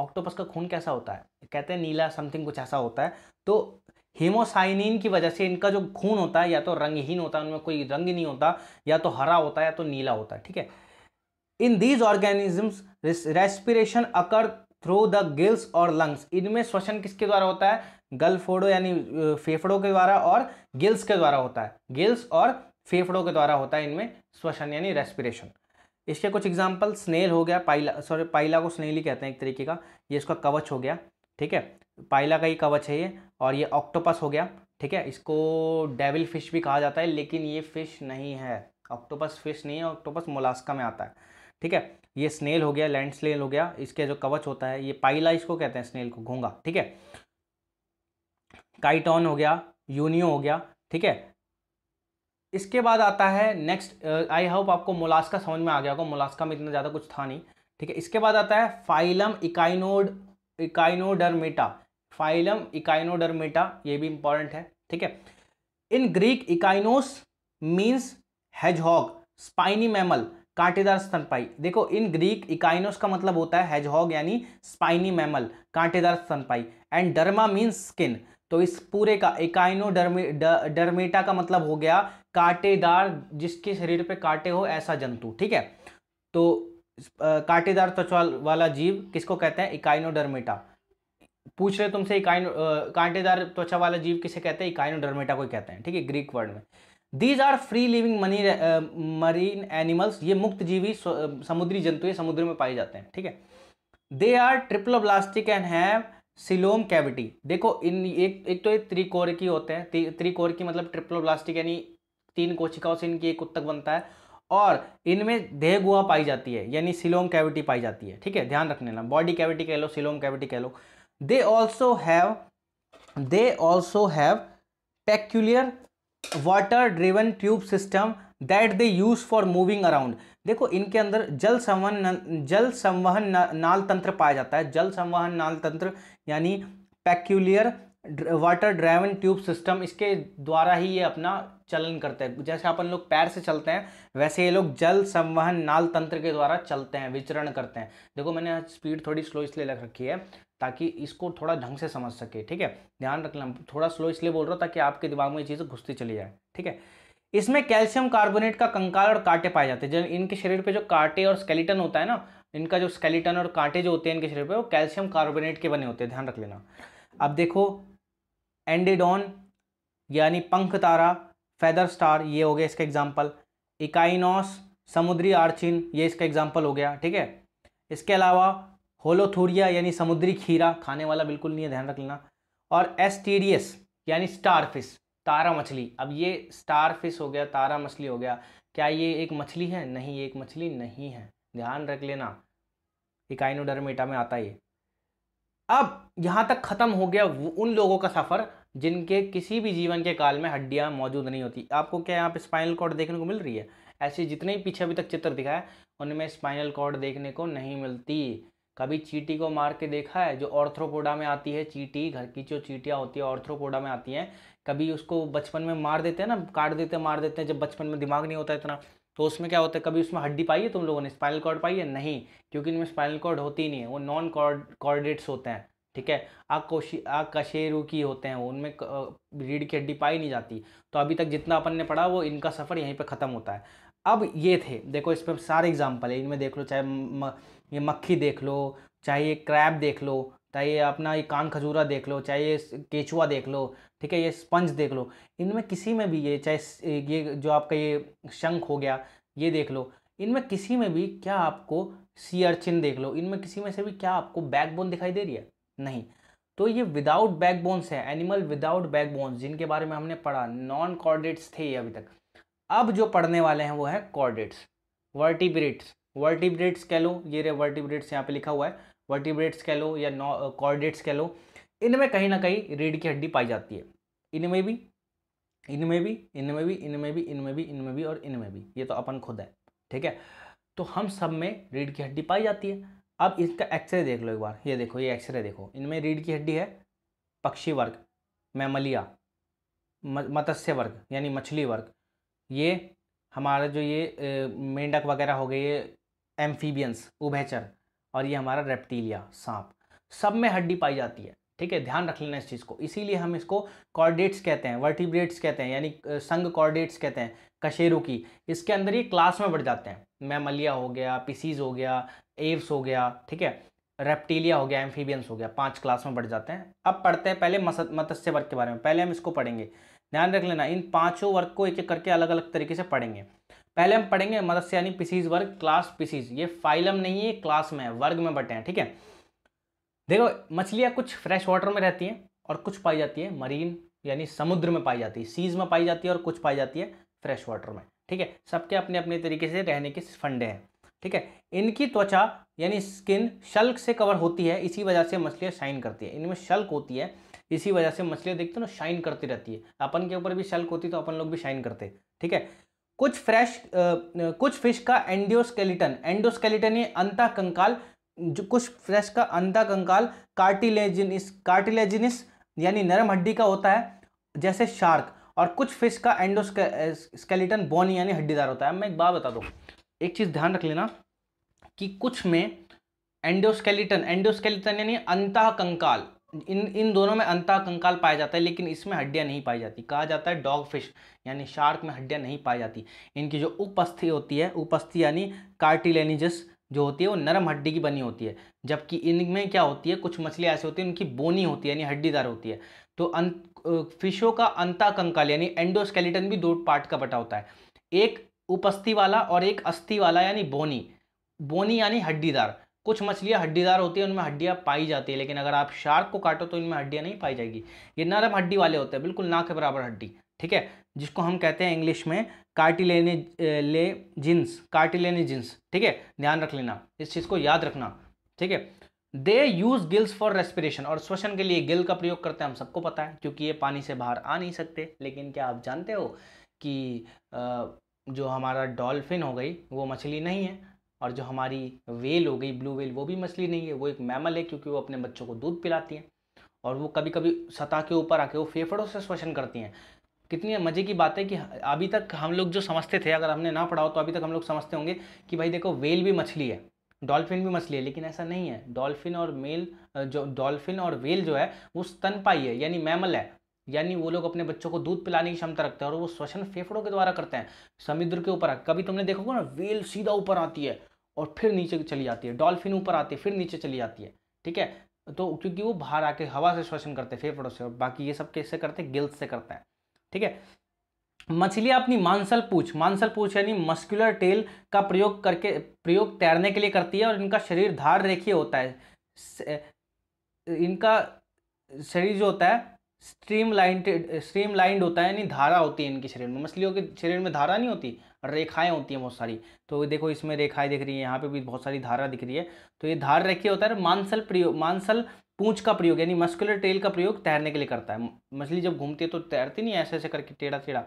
ऑक्टोपस का खून कैसा होता है कहते हैं नीला समथिंग कुछ ऐसा होता है तो हेमोसाइनिन की वजह से इनका जो खून होता है या तो रंगहीन होता है उनमें कोई रंग नहीं होता या तो हरा होता है या तो नीला होता है ठीक है in these organisms respiration occur through the gills और लंग्स इनमें श्वसन किसके द्वारा होता है गल फोड़ो यानी फेफड़ों के द्वारा और गिल्स के द्वारा होता है गिल्स और फेफड़ों के द्वारा होता है इनमें श्वसन यानी रेस्पिरेशन इसके कुछ एग्जाम्पल स्नेल हो गया पाइला सॉरी पाइला को स्नेल ही कहते हैं एक तरीके का ये इसका कवच हो गया ठीक है पाइला का ही कवच है ये और ये ऑक्टोपस हो गया ठीक है इसको डेविल फिश भी कहा जाता है लेकिन ये फिश नहीं है ऑक्टोपस फिश नहीं है ऑक्टोपस मोलास्का में आता है ठीक है ये स्नेल हो गया लैंड स्नेल हो गया इसके जो कवच होता है ये पाइला इसको कहते हैं स्नेल को घोंगा ठीक है काइटॉन हो गया यूनियो हो गया ठीक है इसके बाद आता है नेक्स्ट आई होप आपको मोलास्का समझ में आ गया होगा मोलास्का में इतना ज़्यादा कुछ था नहीं ठीक है इसके बाद आता है फाइलम इकाइनोड इकाइनोडर्मेटा फाइलम इकाइनोडर्मेटा ये भी इंपॉर्टेंट है ठीक है in Greek echinos means hedgehog spiny mammal कांटेदार स्तनपाई देखो इन ग्रीक इकाइनोस का मतलब होता है हेजहॉग यानी स्पाइनी मैमल कांटेदार स्तनपाई एंड डर्मा मीन्स स्किन तो इस पूरे का इकाइनो डर्मे, डर्मेटा का मतलब हो गया कांटेदार जिसके शरीर पे कांटे हो ऐसा जंतु ठीक है तो कांटेदार त्वचा वाला जीव किसको कहते हैं इकाइनोडर्मेटा पूछ रहे तुमसे इकाइनो कांटेदार त्वचा वाला जीव किसे कहते हैं इकाइनोडर्मेटा को कहते हैं ठीक है ग्रीक वर्ड में these are free living mainly marine animals ये मुक्त जीवी समुद्री जंतु ये समुद्र में पाए जाते हैं ठीक है they are triploblastic and have coelom cavity देखो इन एक एक तो ये त्रिकोर की होते हैं त्रिकोर की मतलब ब्लास्टिक यानी तीन कोशिकाओं से इनकी एक उत्तक बनता है और इनमें देह गुहा पाई जाती है यानी सिलोंग कैविटी पाई जाती है ठीक है ध्यान रखने लेना बॉडी कैविटी कह लो सिलोंग कैविटी कह लो they also have they also have peculiar water driven tube system that they use for moving around देखो इनके अंदर जल संवहन जल संवहन ना, नाल तंत्र पाया जाता है जल संवहन नाल तंत्र यानी peculiar water driving tube system इसके द्वारा ही ये अपना चलन करते हैं जैसे अपन लोग पैर से चलते हैं वैसे ये लोग जल संवहन नाल तंत्र के द्वारा चलते हैं विचरण करते हैं देखो मैंने आज स्पीड थोड़ी स्लो इसलिए रख रखी है ताकि इसको थोड़ा ढंग से समझ सके ठीक है ध्यान रखना थोड़ा स्लो इसलिए बोल रहा हूँ ताकि आपके दिमाग में ये चीज़ घुसती चली जाए ठीक है इसमें कैल्शियम कार्बोनेट का कंकाल और कांटे पाए जाते हैं जब इनके शरीर पे जो कांटे और स्केलेटन होता है ना इनका जो स्केलेटन और कांटे जो होते हैं इनके शरीर पे वो कैल्शियम कार्बोनेट के बने होते हैं ध्यान रख लेना अब देखो एंडेडॉन यानी पंख तारा फैदर स्टार ये हो गया इसका एग्जाम्पल इकाइनॉस समुद्री आर्चिन ये इसका एग्जाम्पल हो गया ठीक है इसके अलावा होलोथूरिया यानी समुद्री खीरा खाने वाला बिल्कुल नहीं है ध्यान रख लेना और एस्टीरियस यानी स्टार फिश तारा मछली अब ये स्टार फिश हो गया तारा मछली हो गया क्या ये एक मछली है नहीं ये एक मछली नहीं है ध्यान रख लेना इकाइनोडर्मेटा में आता ये अब यहाँ तक ख़त्म हो गया उन लोगों का सफ़र जिनके किसी भी जीवन के काल में हड्डियाँ मौजूद नहीं होती आपको क्या यहाँ पे स्पाइनल कॉर्ड देखने को मिल रही है ऐसे जितने ही पीछे अभी तक चित्र दिखाए उनमें स्पाइनल कॉर्ड देखने को नहीं मिलती कभी चीटी को मार के देखा है जो ऑर्थ्रोपोडा में आती है चीटी घर की जो चीटियाँ होती है ऑर्थ्रोपोडा में आती हैं कभी उसको बचपन में मार देते हैं ना काट देते हैं मार देते हैं जब बचपन में दिमाग नहीं होता इतना तो उसमें क्या होता है कभी उसमें हड्डी पाई है तुम लोगों ने स्पाइनल कॉर्ड पाई है नहीं क्योंकि इनमें स्पाइनल कॉर्ड होती नहीं है वो नॉन कॉर्ड कॉर्डेट्स होते हैं ठीक है आकोशी आकशेरुकी होते हैं उनमें रीढ़ की हड्डी पाई नहीं जाती तो अभी तक जितना अपन ने पढ़ा वो इनका सफ़र यहीं पर ख़त्म होता है अब ये थे देखो इस पर सारे एग्जाम्पल है इनमें देख लो चाहे ये मक्खी देख लो चाहे ये क्रैब देख लो चाहे ये अपना ये कान खजूरा देख लो चाहे ये केचुआ देख लो ठीक है ये स्पंज देख लो इनमें किसी में भी ये चाहे ये जो आपका ये शंख हो गया ये देख लो इनमें किसी में भी क्या आपको सी अर्चिन देख लो इनमें किसी में से भी क्या आपको बैकबोन दिखाई दे रही है नहीं तो ये विदाउट बैकबोन्स है एनिमल विदाउट बैकबोन्स जिनके बारे में हमने पढ़ा नॉन कॉर्डेट्स थे अभी तक अब जो पढ़ने वाले हैं वो है कॉर्डेट्स वर्टिब्रेट्स वर्टिब्रेट्स कह लो ये रे वर्टिब्रेट्स यहाँ पे लिखा हुआ है वर्टिब्रेट्स कह लो या कॉर्डेट्स कह लो इनमें कहीं ना कहीं रीढ़ की हड्डी पाई जाती है इनमें भी इनमें भी इनमें भी इनमें भी इनमें भी इनमें भी और इनमें भी ये तो अपन खुद है ठीक है तो हम सब में रीढ़ की हड्डी पाई जाती है अब इसका एक्सरे देख लो एक बार ये देखो ये एक्सरे देखो इनमें रीढ़ की हड्डी है पक्षी वर्ग मैमलिया मत्स्य वर्ग यानी मछली वर्ग ये हमारा जो ये मेंढक वगैरह हो गए ये एम्फीबियंस उभयचर और ये हमारा रेप्टीलिया सांप सब में हड्डी पाई जाती है ठीक है ध्यान रख लेना इस चीज़ को इसीलिए हम इसको कॉर्डेट्स कहते हैं वर्टिब्रेट्स कहते हैं यानी संग कॉर्डेट्स कहते हैं कशेरू की इसके अंदर ये क्लास में बढ़ जाते हैं मैमलिया हो गया पिसीज हो गया एव्स हो गया ठीक है रेप्टीलिया हो गया एम्फीबियंस हो गया पांच क्लास में बढ़ जाते हैं अब पढ़ते हैं पहले मत्स्य वर्ग के बारे में पहले हम इसको पढ़ेंगे ध्यान रख लेना इन पांचों वर्ग को एक एक करके अलग अलग तरीके से पढ़ेंगे पहले हम पढ़ेंगे मत्स्य यानी पिसीज वर्ग क्लास पिसीज ये फाइलम नहीं है क्लास में है वर्ग में बटे हैं ठीक है देखो मछलियाँ कुछ फ्रेश वाटर में रहती हैं और कुछ पाई जाती है मरीन यानी समुद्र में पाई जाती है सीज में पाई जाती है और कुछ पाई जाती है फ्रेश वाटर में ठीक है सबके अपने अपने तरीके से रहने के फंडे हैं ठीक है इनकी त्वचा यानी स्किन शल्क से कवर होती है इसी वजह से मछलियाँ शाइन करती है इनमें शल्क होती है इसी वजह से मछलियाँ देखते हो ना शाइन करती रहती है अपन के ऊपर भी शल्क होती तो अपन लोग भी शाइन करते ठीक है कुछ फ्रेश कुछ फिश का एंडियोस्केलेटन एंडियोस्केलेटन ये अंता कंकाल जो कुछ फ्रेश का अंता कंकाल कार्टिलेजिनिस कार्टिलेजिनिस यानी नरम हड्डी का होता है जैसे शार्क और कुछ फिश का एंडोस्केलेटन बोन यानी हड्डीदार होता है मैं एक बात बता दूँ एक चीज़ ध्यान रख लेना कि कुछ में एंडोस्केलेटन एंडोस्केलेटन यानी अंतः कंकाल इन इन दोनों में अंतः कंकाल पाया जाता है लेकिन इसमें हड्डियां नहीं पाई जाती कहा जाता है डॉग फिश यानी शार्क में हड्डियां नहीं पाई जाती इनकी जो उपस्थि होती है उपस्थि यानी कार्टिलेनिजस जो होती है वो नरम हड्डी की बनी होती है जबकि इनमें क्या होती है कुछ मछलियाँ ऐसी होती हैं उनकी बोनी होती है यानी हड्डीदार होती है तो अंत फिशों का अंता कंकाल यानी एंडोस्केलेटन भी दो पार्ट का बटा होता है एक उपस्थि वाला और एक अस्थि वाला यानी बोनी बोनी यानी हड्डीदार कुछ मछलियाँ हड्डीदार होती है उनमें हड्डियाँ पाई जाती है लेकिन अगर आप शार्क को काटो तो इनमें हड्डियाँ नहीं पाई जाएगी ये नरम हड्डी वाले होते हैं बिल्कुल ना के बराबर हड्डी ठीक है जिसको हम कहते हैं इंग्लिश में कार्टिलेने ले जिन्स कार्टिलेने जिन्स ठीक है ध्यान रख लेना इस चीज़ को याद रखना ठीक है they use gills for respiration और श्वसन के लिए गिल का प्रयोग करते हैं हम सबको पता है क्योंकि ये पानी से बाहर आ नहीं सकते लेकिन क्या आप जानते हो कि जो हमारा डॉल्फिन हो गई वो मछली नहीं है और जो हमारी वेल हो गई ब्लू वेल वो भी मछली नहीं है वो एक मैमल है क्योंकि वो अपने बच्चों को दूध पिलाती हैं और वो कभी कभी सतह के ऊपर आके वो फेफड़ों से श्वसन करती हैं कितनी मज़े की बात है कि अभी तक हम लोग जो समझते थे अगर हमने ना पढ़ा हो तो अभी तक हम लोग समझते होंगे कि भाई देखो वेल भी मछली है डॉल्फिन भी मछली है लेकिन ऐसा नहीं है डॉल्फिन और मेल जो डॉल्फिन और वेल जो है वो स्तनपाई है यानी मैमल है यानी वो लोग अपने बच्चों को दूध पिलाने की क्षमता रखते हैं और वो श्वसन फेफड़ों के द्वारा करते हैं समुद्र के ऊपर कभी तुमने देखोगे ना वेल सीधा ऊपर आती है और फिर नीचे चली जाती है डॉल्फिन ऊपर आती है फिर नीचे चली जाती है ठीक है तो क्योंकि वो बाहर आके हवा से श्वसन करते हैं फेफड़ों से और बाकी ये सब कैसे करते हैं गिल्स से करते हैं ठीक है मछलियाँ अपनी मांसल पूछ मांसल पूछ यानी मस्कुलर टेल का प्रयोग करके प्रयोग तैरने के लिए करती है और इनका शरीर धार रेखीय होता है इनका शरीर जो होता है स्ट्रीमलाइंटेड स्ट्रीमलाइंड होता है यानी धारा होती है इनके शरीर में मछलियों के शरीर में धारा नहीं होती रेखाएं होती हैं बहुत सारी तो देखो इसमें रेखाएं दिख रही है यहाँ पे भी बहुत सारी धारा दिख रही है तो ये धार रेखी होता है मांसल प्रयोग मांसल पूंछ का प्रयोग यानी मस्कुलर टेल का प्रयोग तैरने के लिए करता है मछली जब घूमती है तो तैरती नहीं ऐसे ऐसे करके टेढ़ा टेढ़ा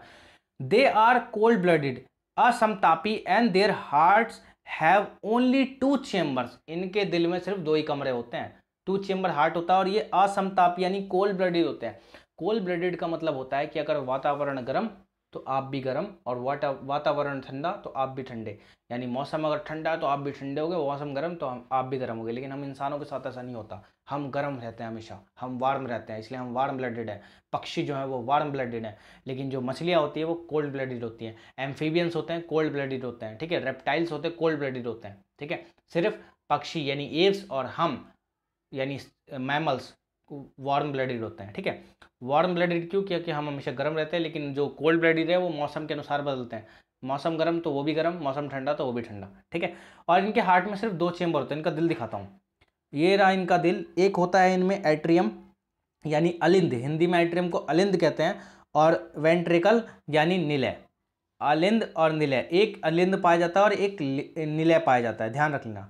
दे आर कोल्ड ब्लडेड असमतापी and their hearts have only two chambers इनके दिल में सिर्फ दो ही कमरे होते हैं टू चेम्बर हार्ट होता है और ये असमताप यानी कोल्ड ब्लडेड होते हैं कोल्ड ब्लडेड का मतलब होता है कि अगर वातावरण गर्म तो आप भी गर्म और वाटा वातावरण ठंडा तो आप भी ठंडे यानी मौसम अगर ठंडा है तो आप भी ठंडे हो गए मौसम गर्म तो हम आप भी गर्म हो गए लेकिन हम इंसानों के साथ ऐसा नहीं होता हम गर्म रहते हैं हमेशा हम वार्म रहते हैं इसलिए हम वार्म ब्लडेड हैं पक्षी जो है वो वार्म ब्लडेड हैं लेकिन जो मछलियाँ होती है वो कोल्ड ब्लडेड होती हैं एम्फीबियंस होते हैं कोल्ड ब्लडेड होते हैं ठीक है रेप्टाइल्स होते हैं कोल्ड ब्लडेड होते हैं ठीक है सिर्फ पक्षी यानी एव्स और हम यानी मैमल्स वार्म ब्लडेड होते हैं ठीक है वार्म ब्लडेड क्यों क्योंकि हम हमेशा गर्म रहते हैं लेकिन जो कोल्ड ब्लडेड है वो मौसम के अनुसार बदलते हैं मौसम गर्म तो वो भी गर्म मौसम ठंडा तो वो भी ठंडा ठीक है और इनके हार्ट में सिर्फ दो चेंबर होते हैं इनका दिल दिखाता हूँ ये रहा इनका दिल एक होता है इनमें एट्रियम यानी अलिंद हिंदी में एट्रियम को अलिंद कहते हैं और वेंट्रिकल यानी निलय अलिंद और निलय एक अलिंद पाया जाता है और एक निलय पाया जाता है ध्यान रख लेना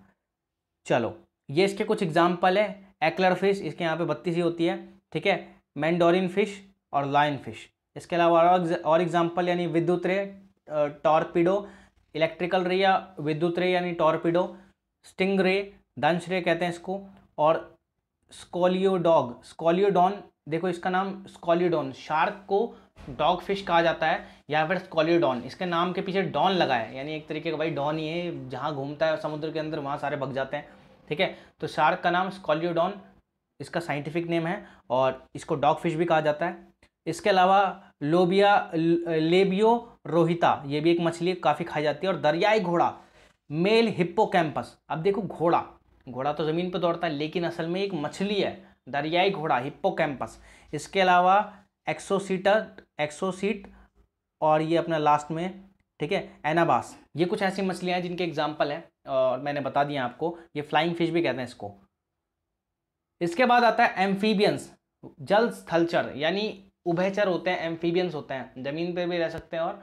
चलो ये इसके कुछ एग्जाम्पल है एक्लर फिश इसके यहाँ पे बत्तीस ही होती है ठीक है मैंडोरिन फिश और लाइन फिश इसके अलावा और एग्जाम्पल यानी विद्युत रे टॉर्पिडो इलेक्ट्रिकल रे या विद्युत रे यानी टॉर्पिडो स्टिंग रे दंश रे कहते हैं इसको और स्कॉलियोडॉग स्कॉलियोडॉन देखो इसका नाम स्कॉलियोडॉन शार्क को डॉग फिश कहा जाता है या फिर स्कॉलियोडॉन इसके नाम के पीछे डॉन लगा है यानी एक तरीके का भाई डॉन ही है जहाँ घूमता है समुद्र के अंदर वहाँ सारे भग जाते हैं ठीक है तो शार्क का नाम स्कॉलियोडॉन इसका साइंटिफिक नेम है और इसको डॉग फिश भी कहा जाता है इसके अलावा लोबिया लेबियो रोहिता ये भी एक मछली काफ़ी खाई जाती है और दरियाई घोड़ा मेल हिप्पो कैंपस अब देखो घोड़ा घोड़ा तो ज़मीन पर दौड़ता है लेकिन असल में एक मछली है दरियाई घोड़ा हिप्पो कैंपस इसके अलावा एक्सोसीटर एक्सोसीट और ये अपना लास्ट में ठीक है एनाबास ये कुछ ऐसी मछलियाँ हैं जिनके एग्जाम्पल हैं और मैंने बता दिया आपको ये फ्लाइंग फिश भी कहते हैं इसको इसके बाद आता है एम्फीबियंस जल स्थलचर यानी उभयचर होते हैं एम्फीबियंस होते हैं ज़मीन पर भी रह सकते हैं और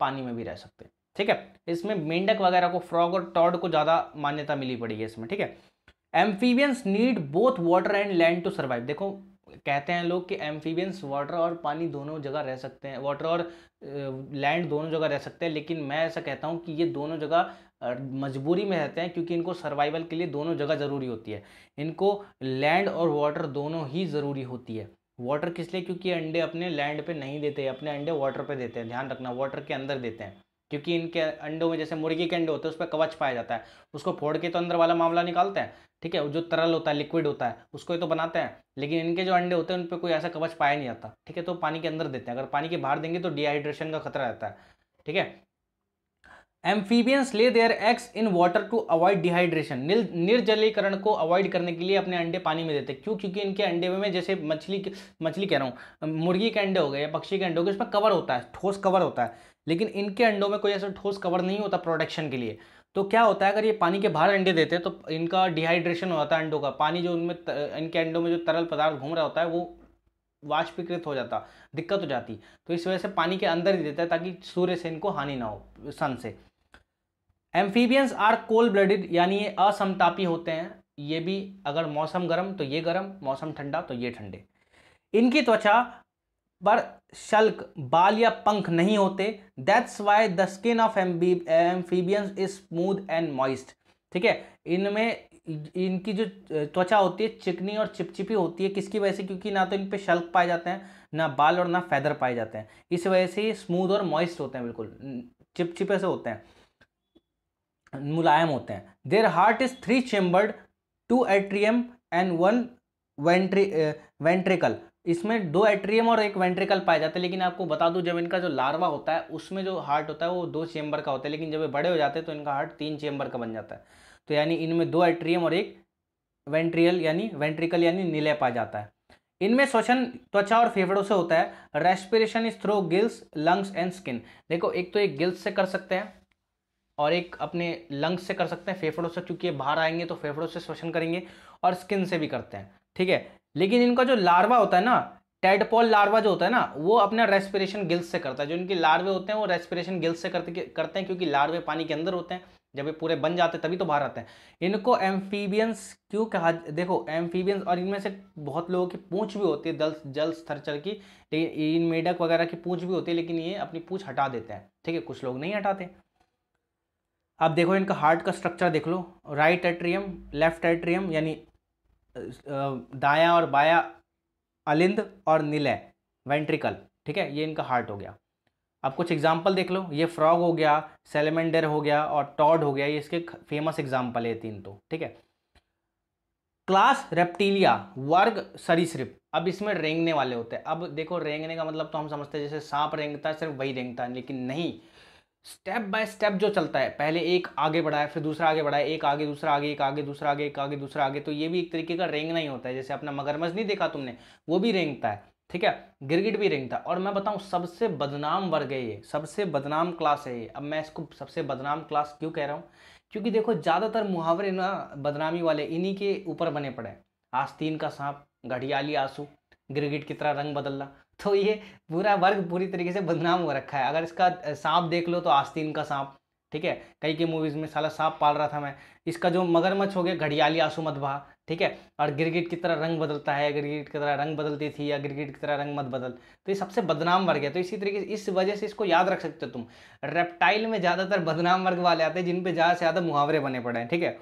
पानी में भी रह सकते हैं ठीक है इसमें मेंढक वगैरह को फ्रॉग और टॉड को ज़्यादा मान्यता मिली पड़ी है इसमें ठीक है amphibians need both water and land to survive देखो कहते हैं लोग कि एम्फीबियंस वाटर और पानी दोनों जगह रह सकते हैं वाटर और लैंड दोनों जगह रह सकते हैं लेकिन मैं ऐसा कहता हूँ कि ये दोनों जगह मजबूरी में रहते हैं क्योंकि इनको सर्वाइवल के लिए दोनों जगह ज़रूरी होती है इनको लैंड और वाटर दोनों ही ज़रूरी होती है वाटर किस लिए क्योंकि अंडे अपने लैंड पे नहीं देते अपने अंडे वाटर पे देते हैं ध्यान रखना वाटर के अंदर देते हैं क्योंकि इनके अंडों में जैसे मुर्गी के अंडे होते हैं उस पर कवच पाया जाता है उसको फोड़ के तो अंदर वाला मामला निकालते हैं ठीक है जो तरल होता है लिक्विड होता है उसको ही तो बनाते हैं लेकिन इनके जो अंडे होते हैं उन पर कोई ऐसा कवच पाया नहीं जाता ठीक है तो पानी के अंदर देते हैं अगर पानी के बाहर देंगे तो डिहाइड्रेशन का खतरा रहता है ठीक है amphibians lay their eggs in water to avoid dehydration निर्जलीकरण को अवॉइड करने के लिए अपने अंडे पानी में देते हैं क्यों क्योंकि इनके अंडे में जैसे मछली मछली कह रहा हूँ मुर्गी के अंडे हो गए या पक्षी के अंडे हो गए उसमें कवर होता है ठोस कवर होता है लेकिन इनके अंडों में कोई ऐसा ठोस कवर नहीं होता प्रोटेक्शन के लिए तो क्या होता है अगर ये पानी के बाहर अंडे देते हैं तो इनका डिहाइड्रेशन हो जाता है अंडों का पानी जो उनमें इनके अंडों में जो तरल पदार्थ घूम रहा होता है वो वाष्पीकृत हो जाता दिक्कत हो जाती तो इस वजह से पानी के अंदर ही देता है ताकि सूर्य से इनको हानि ना हो सन से एम्फीबियंस आर कोल्ड ब्लडेड यानी ये असमतापी होते हैं ये भी अगर मौसम गर्म तो ये गर्म मौसम ठंडा तो ये ठंडे इनकी त्वचा पर शल्क बाल या पंख नहीं होते that's why the skin of amphi amphibians is smooth and moist ठीक है इनमें इनकी जो त्वचा होती है चिकनी और चिपचिपी होती है किसकी वजह से क्योंकि ना तो इन पर शल्क पाए जाते हैं ना बाल और ना फैदर पाए जाते हैं इस वजह से ये स्मूथ और मॉइस्ट होते हैं बिल्कुल चिपचिपे से होते हैं मुलायम होते हैं their heart is three chambered two atrium and one ventri ventricle इसमें दो एट्रियम और एक वेंट्रिकल पाए जाते हैं लेकिन आपको बता दूं जब इनका जो लार्वा होता है उसमें जो हार्ट होता है वो दो चेम्बर का होता है लेकिन जब ये बड़े हो जाते हैं तो इनका हार्ट तीन चेम्बर का बन जाता है तो यानी इनमें दो एट्रियम और एक वेंट्रियल यानी वेंट्रिकल यानी नीले पाया जाता है इनमें श्वसन त्वचा और फेफड़ों से होता है respiration is through gills lungs and skin देखो एक तो एक गिल्स से कर सकते हैं और एक अपने लंग्स से कर सकते हैं फेफड़ों से क्योंकि बाहर आएंगे तो फेफड़ों से श्वसन करेंगे और स्किन से भी करते हैं ठीक है लेकिन इनका जो लार्वा होता है ना टेडपोल लार्वा जो होता है ना वो अपना रेस्पिरेशन गिल्स से करता है जो इनके लार्वे होते हैं वो रेस्पिरेशन गिल्स से करते करते हैं क्योंकि लार्वे पानी के अंदर होते हैं जब ये पूरे बन जाते हैं तभी तो बाहर आते हैं इनको एम्फीबियंस क्यों कहा देखो एम्फीबियंस और इनमें से बहुत लोगों की पूँछ भी होती है दल जल स्थरचर की लेकिन इन मेढक वगैरह की पूँछ भी होती है लेकिन ये अपनी पूँछ हटा देते हैं ठीक है कुछ लोग नहीं हटाते अब देखो इनका हार्ट का स्ट्रक्चर देख लो राइट एट्रियम लेफ्ट एट्रियम यानी दाया और बाया अलिंद और नीले वेंट्रिकल ठीक है ये इनका हार्ट हो गया अब कुछ एग्जाम्पल देख लो ये फ्रॉग हो गया सेलेमेंडर हो गया और टॉड हो गया ये इसके फेमस एग्जाम्पल है तीन तो ठीक है क्लास रेप्टीलिया वर्ग सरीसृप अब इसमें रेंगने वाले होते हैं अब देखो रेंगने का मतलब तो हम समझते हैं जैसे सांप रेंगता है सिर्फ वही रेंगता है लेकिन नहीं स्टेप बाय स्टेप जो चलता है पहले एक आगे बढ़ाया फिर दूसरा आगे बढ़ाया एक आगे दूसरा आगे एक आगे दूसरा आगे एक आगे दूसरा आगे तो ये भी एक तरीके का रेंगना ही होता है जैसे अपना मगरमच्छ नहीं देखा तुमने वो भी रेंगता है ठीक है गिरगिट भी रेंगता है और मैं बताऊँ सबसे बदनाम वर्ग है ये सबसे बदनाम क्लास है ये अब मैं इसको सबसे बदनाम क्लास क्यों कह रहा हूँ क्योंकि देखो ज़्यादातर मुहावरे ना बदनामी वाले इन्हीं के ऊपर बने पड़े हैं आस्तीन का सांप घड़ियाली आंसू गिरगिट की तरह रंग बदलना *laughs* तो ये पूरा वर्ग पूरी तरीके से बदनाम हो रखा है अगर इसका सांप देख लो तो आस्तीन का सांप ठीक है कई कई मूवीज़ में साला सांप पाल रहा था मैं इसका जो मगरमच्छ हो गया घड़ियाली आंसू मत बहा ठीक है और गिरगिट की तरह रंग बदलता है गिरगिट की तरह रंग बदलती थी या गिरगिट की तरह रंग मत बदल तो ये सबसे बदनाम वर्ग है तो इसी तरीके से इस वजह से इसको याद रख सकते हो तुम रेप्टाइल में ज़्यादातर बदनाम वर्ग वाले आते हैं जिन पर ज़्यादा से ज़्यादा मुहावरे बने पड़े हैं ठीक है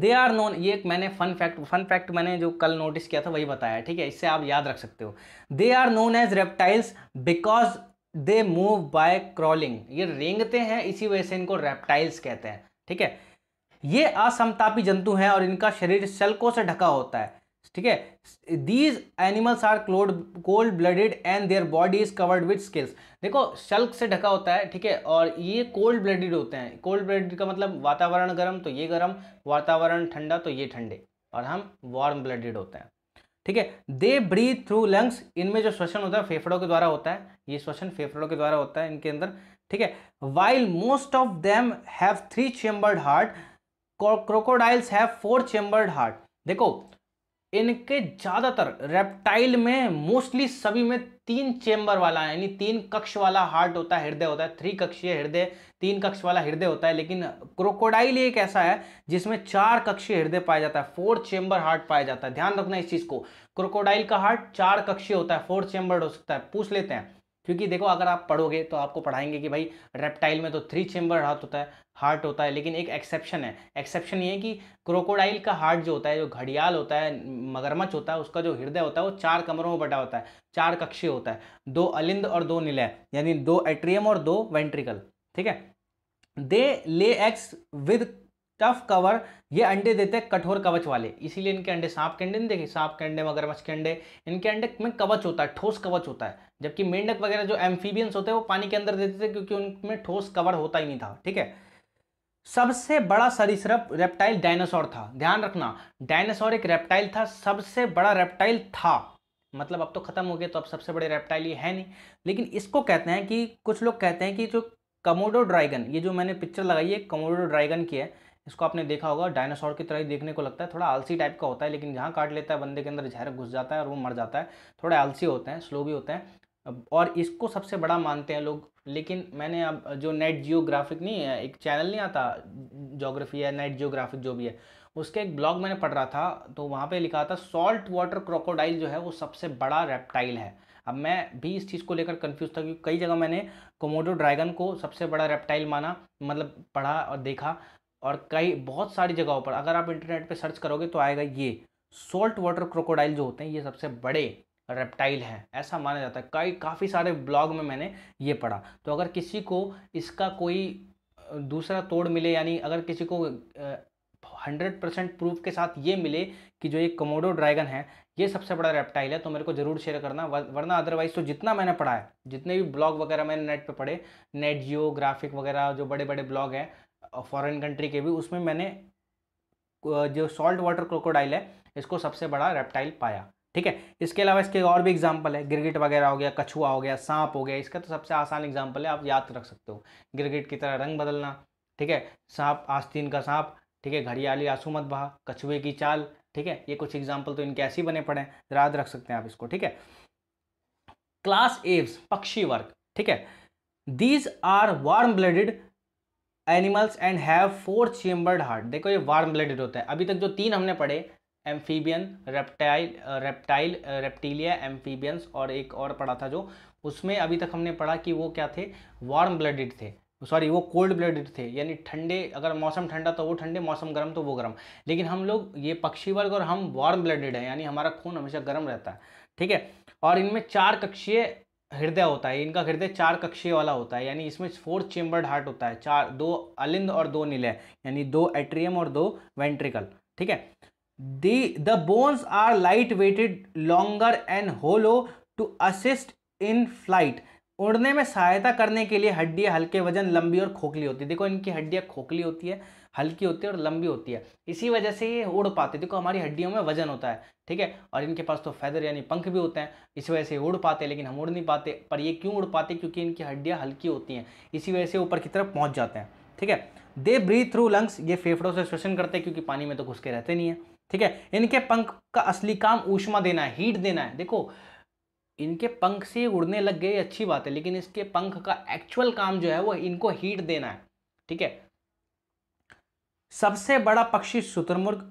दे आर नोन ये एक मैंने फन फैक्ट फन फैक्ट मैंने जो कल नोटिस किया था वही बताया ठीक है इससे आप याद रख सकते हो they are known as reptiles because they move by crawling ये रेंगते हैं इसी वजह से इनको रेप्टाइल्स कहते हैं ठीक है ये असमतापी जंतु हैं और इनका शरीर शल्कों से ढका होता है ठीक है दीज एनिमल्स आर क्लोड cold blooded and their body is covered with scales देखो शल्क से ढका होता है ठीक है और ये कोल्ड ब्लडेड होते हैं कोल्ड ब्लडेड का मतलब वातावरण गर्म तो ये गर्म वातावरण ठंडा तो ये ठंडे और हम वार्म ब्लडेड होते हैं ठीक है दे ब्रीथ थ्रू लंग्स इनमें जो श्वसन होता है फेफड़ों के द्वारा होता है ये श्वसन फेफड़ों के द्वारा होता है इनके अंदर ठीक है while most of them have three chambered heart crocodiles have four chambered heart देखो इनके ज़्यादातर रेप्टाइल में मोस्टली सभी में तीन चेम्बर वाला यानी तीन कक्ष वाला हार्ट होता है हृदय होता है थ्री कक्षीय हृदय तीन कक्ष वाला हृदय होता है लेकिन क्रोकोडाइल एक ऐसा है जिसमें चार कक्षीय हृदय पाया जाता है फोर चेम्बर हार्ट पाया जाता है ध्यान रखना इस चीज़ को क्रोकोडाइल का हार्ट चार कक्षीय होता है फोर चेम्बर हो सकता है पूछ लेते हैं क्योंकि देखो अगर आप पढ़ोगे तो आपको पढ़ाएंगे कि भाई रेप्टाइल में तो थ्री चेम्बर हार्ट होता है हार्ट होता है लेकिन एक एक्सेप्शन है एक्सेप्शन ये है कि क्रोकोडाइल का हार्ट जो होता है जो घड़ियाल होता है मगरमच्छ होता है उसका जो हृदय होता है वो चार कमरों में बटा होता है चार कक्षे होता है दो अलिंद और दो निलय यानी दो एट्रियम और दो वेंट्रिकल ठीक है दे ले एक्स विद टफ कवर ये अंडे देते हैं कठोर कवच वाले इसीलिए इनके अंडे सांप के अंडे नहीं देखे सांप के अंडे मगरमच्छ के अंडे इनके अंडे में कवच होता है ठोस कवच होता है जबकि मेंढक वगैरह जो एम्फीबियंस होते हैं वो पानी के अंदर देते थे क्योंकि उनमें ठोस कवर होता ही नहीं था ठीक है सबसे बड़ा सरीसृप रेप्टाइल डायनासोर था ध्यान रखना डायनासोर एक रेप्टाइल था सबसे बड़ा रेप्टाइल था मतलब अब तो ख़त्म हो गया तो अब सबसे बड़े रेप्टाइल ये है नहीं लेकिन इसको कहते हैं कि कुछ लोग कहते हैं कि जो कमोडो ड्रैगन ये जो मैंने पिक्चर लगाई है कमोडो ड्रैगन की है इसको आपने देखा होगा डायनासोर की तरह ही देखने को लगता है थोड़ा आलसी टाइप का होता है लेकिन जहाँ काट लेता है बंदे के अंदर जहर घुस जाता है और वो मर जाता है थोड़े आलसी होते हैं स्लो भी होते हैं और इसको सबसे बड़ा मानते हैं लोग लेकिन मैंने अब जो नेट जियोग्राफिक नहीं है एक चैनल नहीं आता जोग्राफी या नेट जियोग्राफिक जो भी है उसके एक ब्लॉग मैंने पढ़ रहा था तो वहाँ पे लिखा था सॉल्ट वाटर क्रोकोडाइल जो है वो सबसे बड़ा रेप्टाइल है अब मैं भी इस चीज़ को लेकर कंफ्यूज था क्योंकि कई जगह मैंने कोमोडो ड्रैगन को सबसे बड़ा रेप्टाइल माना मतलब पढ़ा और देखा और कई बहुत सारी जगहों पर अगर आप इंटरनेट पर सर्च करोगे तो आएगा ये सॉल्ट वाटर क्रोकोडाइल जो होते हैं ये सबसे बड़े रेप्टाइल है ऐसा माना जाता है कई काफ़ी सारे ब्लॉग में मैंने ये पढ़ा तो अगर किसी को इसका कोई दूसरा तोड़ मिले यानी अगर किसी को हंड्रेड परसेंट प्रूफ के साथ ये मिले कि जो ये कमोडो ड्रैगन है ये सबसे बड़ा रेप्टाइल है तो मेरे को ज़रूर शेयर करना वरना अदरवाइज़ तो जितना मैंने पढ़ा है जितने भी ब्लॉग वगैरह मैंने नेट पे पढ़े नेट जियो ग्राफिक वगैरह जो बड़े बड़े ब्लॉग हैं फॉरेन कंट्री के भी उसमें मैंने जो सॉल्ट वाटर क्रोकोडाइल है इसको सबसे बड़ा रेप्टाइल पाया ठीक है इसके अलावा इसके और भी एग्जाम्पल है गिरगिट वगैरह हो गया कछुआ हो गया सांप हो गया इसका तो सबसे आसान एग्जाम्पल है आप याद रख सकते हो गिरगिट की तरह रंग बदलना ठीक है सांप आस्तीन का सांप ठीक है घड़ियाली आंसू मत बहा कछुए की चाल ठीक है ये कुछ एग्जाम्पल तो इनके ऐसे ही बने पड़े हैं याद रख सकते हैं आप इसको ठीक है क्लास एव्स पक्षी वर्ग ठीक है these are warm blooded animals and have four chambered heart देखो ये वार्म ब्लडेड होता है अभी तक जो तीन हमने पढ़े amphibian reptile reptile Reptilia amphibians और एक और पढ़ा था जो उसमें अभी तक हमने पढ़ा कि वो क्या थे वार्म ब्लडेड थे सॉरी वो कोल्ड ब्लडेड थे यानी ठंडे अगर मौसम ठंडा तो वो ठंडे मौसम गर्म तो वो गर्म लेकिन हम लोग ये पक्षी वर्ग और हम वार्म ब्लडेड हैं यानी हमारा खून हमेशा गर्म रहता है ठीक है और इनमें चार कक्षीय हृदय होता है इनका हृदय चार कक्षीय वाला होता है यानी इसमें फोर चेम्बर्ड हार्ट होता है चार दो अलिंद और दो नीलय यानी दो एट्रियम और दो वेंट्रिकल ठीक है the the bones are light weighted longer and hollow to assist in flight उड़ने में सहायता करने के लिए हड्डियाँ हल्के वजन लंबी और खोखली होती है देखो इनकी हड्डियाँ खोखली होती है हल्की होती है और लंबी होती है इसी वजह से ये उड़ पाते देखो हमारी हड्डियों में वजन होता है ठीक है और इनके पास तो फैदर यानी पंख भी होते हैं इस वजह से उड़ पाते लेकिन हम उड़ नहीं पाते पर ये क्यों उड़ पाते क्योंकि इनकी हड्डियाँ हल्की होती हैं इसी वजह से ऊपर की तरफ पहुँच जाते हैं ठीक है दे ब्रीथ थ्रू लंग्स ये फेफड़ों से श्वसन करते हैं क्योंकि पानी में तो घुस के रहते नहीं है ठीक है इनके पंख का असली काम ऊष्मा देना है हीट देना है देखो इनके पंख से उड़ने लग गए अच्छी बात है लेकिन इसके पंख का एक्चुअल काम जो है वो इनको हीट देना है ठीक है सबसे बड़ा पक्षी शुतुरमुर्ग